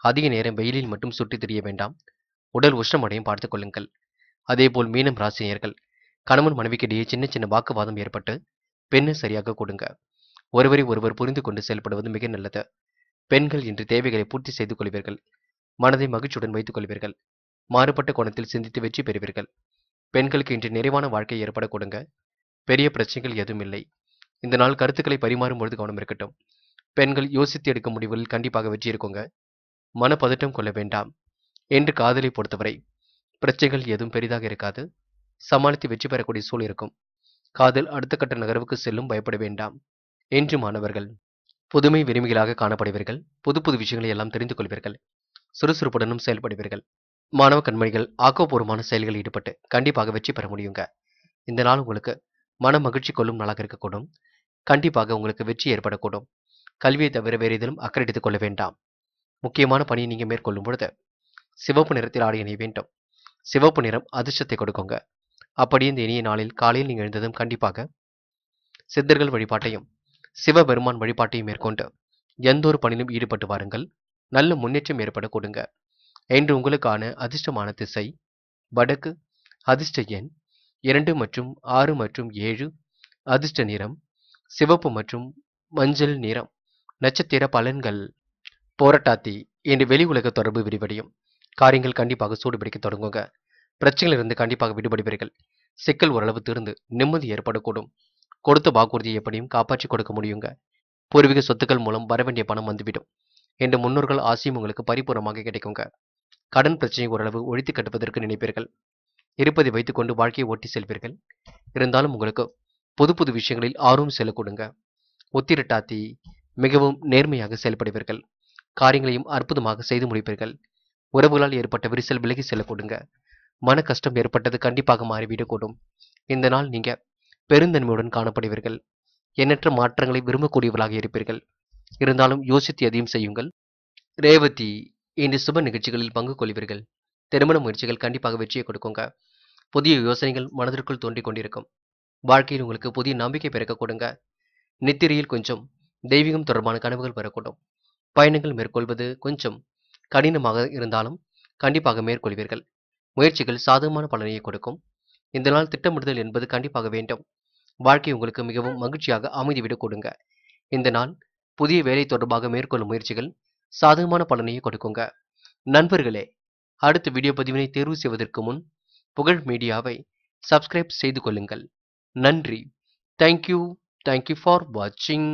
அதிக நேரம் வெயிலில் மட்டும் சுற்றி திரிய வேண்டாம் உடல் உஷ்ணமடையும் பார்த்து கொள்ளுங்கள் அதேபோல் மீனம் ராசினியர்கள் கணவன் மனைவிக்கிடையே சின்ன சின்ன வாக்குவாதம் ஏற்பட்டு பெண்ணு சரியாக கொடுங்க ஒருவரை ஒருவர் புரிந்து கொண்டு செயல்படுவது மிக நல்லது பெண்கள் இன்று தேவைகளை பூர்த்தி செய்து கொள்வீர்கள் மனதை மகிழ்ச்சியுடன் வைத்துக் கொள்வீர்கள் மாறுபட்ட கோணத்தில் சிந்தித்து வெற்றி பெறுவீர்கள் பெண்களுக்கு இன்று நிறைவான வாழ்க்கை ஏற்பட கொடுங்க பெரிய பிரச்சனைகள் எதுவும் இல்லை இந்த நாள் கருத்துக்களை பரிமாறும் பொழுது கவனம் இருக்கட்டும் பெண்கள் யோசித்து எடுக்க முடிவில் கண்டிப்பாக வெற்றி இருக்குங்க மனப்பதட்டம் கொள்ள வேண்டாம் என்று காதலை பொறுத்தவரை பிரச்சனைகள் எதுவும் பெரிதாக இருக்காது சமாளித்து வெற்றி பெறக்கூடிய சூழ் இருக்கும் காதல் அடுத்த கட்ட நகர்வுக்கு செல்லும் பயப்பட வேண்டாம் என்று மாணவர்கள் புதுமை விரும்பிகளாக காணப்படுவீர்கள் புது புது விஷயங்களை எல்லாம் தெரிந்து கொள்வீர்கள் சுறுசுறுப்புடனும் செயல்படுவீர்கள் மாணவ கண்மணிகள் ஆக்கப்பூர்வமான செயல்களில் ஈடுபட்டு கண்டிப்பாக வெற்றி பெற முடியுங்க இந்த நாள் உங்களுக்கு மன மகிழ்ச்சி கொள்ளும் நாளாக இருக்கக்கூடும் கண்டிப்பாக உங்களுக்கு வெற்றி ஏற்படக்கூடும் கல்வியை தவிர வேறு எதிலும் அக்கறை எடுத்துக் கொள்ள வேண்டாம் முக்கியமான பணியை நீங்கள் மேற்கொள்ளும் பொழுது சிவப்பு நிறத்தில் ஆடை அணிய வேண்டும் சிவப்பு நிறம் அதிர்ஷ்டத்தை கொடுக்குங்க அப்படி இந்த இனிய நாளில் காலையில் நீங்கள் எழுந்ததும் கண்டிப்பாக சித்தர்கள் வழிபாட்டையும் சிவபெருமான் வழிபாட்டையும் மேற்கொண்டு எந்த ஒரு பணியிலும் ஈடுபட்டு வாருங்கள் நல்ல முன்னேற்றம் ஏற்பட கொடுங்க என்று உங்களுக்கான அதிர்ஷ்டமான திசை வடக்கு அதிர்ஷ்ட எண் இரண்டு மற்றும் ஆறு மற்றும் ஏழு அதிர்ஷ்ட நிறம் சிவப்பு மற்றும் மஞ்சள் நிறம் நட்சத்திர பலன்கள் போராட்டாத்தி இன்று வெளி உலக தொடர்பு விரிவடையும் காரியங்கள் கண்டிப்பாக சூடுபிடிக்க தொடங்குங்க இருந்து கண்டிப்பாக விடுபடுவீர்கள் சிக்கல் ஓரளவு தீர்ந்து நிம்மதி ஏற்படக்கூடும் கொடுத்த வாக்குறுதியை எப்படியும் காப்பாற்றி கொடுக்க முடியுங்க பூர்வீக சொத்துக்கள் மூலம் வரவேண்டிய பணம் வந்துவிடும் என்று முன்னோர்கள் ஆசையும் உங்களுக்கு பரிபூர்ணமாக கிடைக்குங்க கடன் பிரச்சனை ஓரளவு ஒழித்து கட்டுவதற்கு நினைப்பீர்கள் இருப்பதை வைத்துக்கொண்டு வாழ்க்கையை ஓட்டி செல்வீர்கள் இருந்தாலும் உங்களுக்கு புது புது விஷயங்களில் ஆர்வம் செல்லக்கூடுங்க ஒத்திரட்டாத்தி மிகவும் நேர்மையாக செயல்படுவீர்கள் காரியங்களையும் அற்புதமாக செய்து முடிப்பீர்கள் உறவுகளால் ஏற்பட்ட விரிசல் விலகி செல்லக்கூடுங்க மன கஷ்டம் ஏற்பட்டது கண்டிப்பாக மாறிவிடக்கூடும் இந்த நாள் நீங்க பெருந்தன்மையுடன் காணப்படுவீர்கள் எண்ணற்ற மாற்றங்களை விரும்பக்கூடியவர்களாக இருப்பீர்கள் இருந்தாலும் யோசித்து எதையும் செய்யுங்கள் ரேவதி இன்று சுப நிகழ்ச்சிகளில் பங்கு கொள்வீர்கள் திருமண முயற்சிகள் கண்டிப்பாக வெற்றியை கொடுக்குங்க புதிய யோசனைகள் மனதிற்குள் தோண்டிக் கொண்டிருக்கும் வாழ்க்கையில் உங்களுக்கு புதிய நம்பிக்கை பிறக்க கொடுங்க நித்திரையில் கொஞ்சம் தெய்வீகம் தொடர்பான கனவுகள் பெறக்கூடும் பயணங்கள் மேற்கொள்வது கொஞ்சம் கடினமாக இருந்தாலும் கண்டிப்பாக மேற்கொள்வீர்கள் முயற்சிகள் சாதகமான பலனையை கொடுக்கும் இந்த நாள் திட்டமிடுதல் என்பது கண்டிப்பாக வேண்டும் வாழ்க்கை உங்களுக்கு மிகவும் மகிழ்ச்சியாக அமைதிவிட கொடுங்க இந்த நாள் புதிய வேலை தொடர்பாக மேற்கொள்ளும் முயற்சிகள் சாதகமான பலனையை கொடுக்குங்க நண்பர்களே அடுத்த வீடியோ பதிவினை தேர்வு செய்வதற்கு முன் புகழ் மீடியாவை சப்ஸ்கிரைப் செய்து கொள்ளுங்கள் நன்றி தேங்க்யூ தேங்க்யூ ஃபார் வாட்சிங்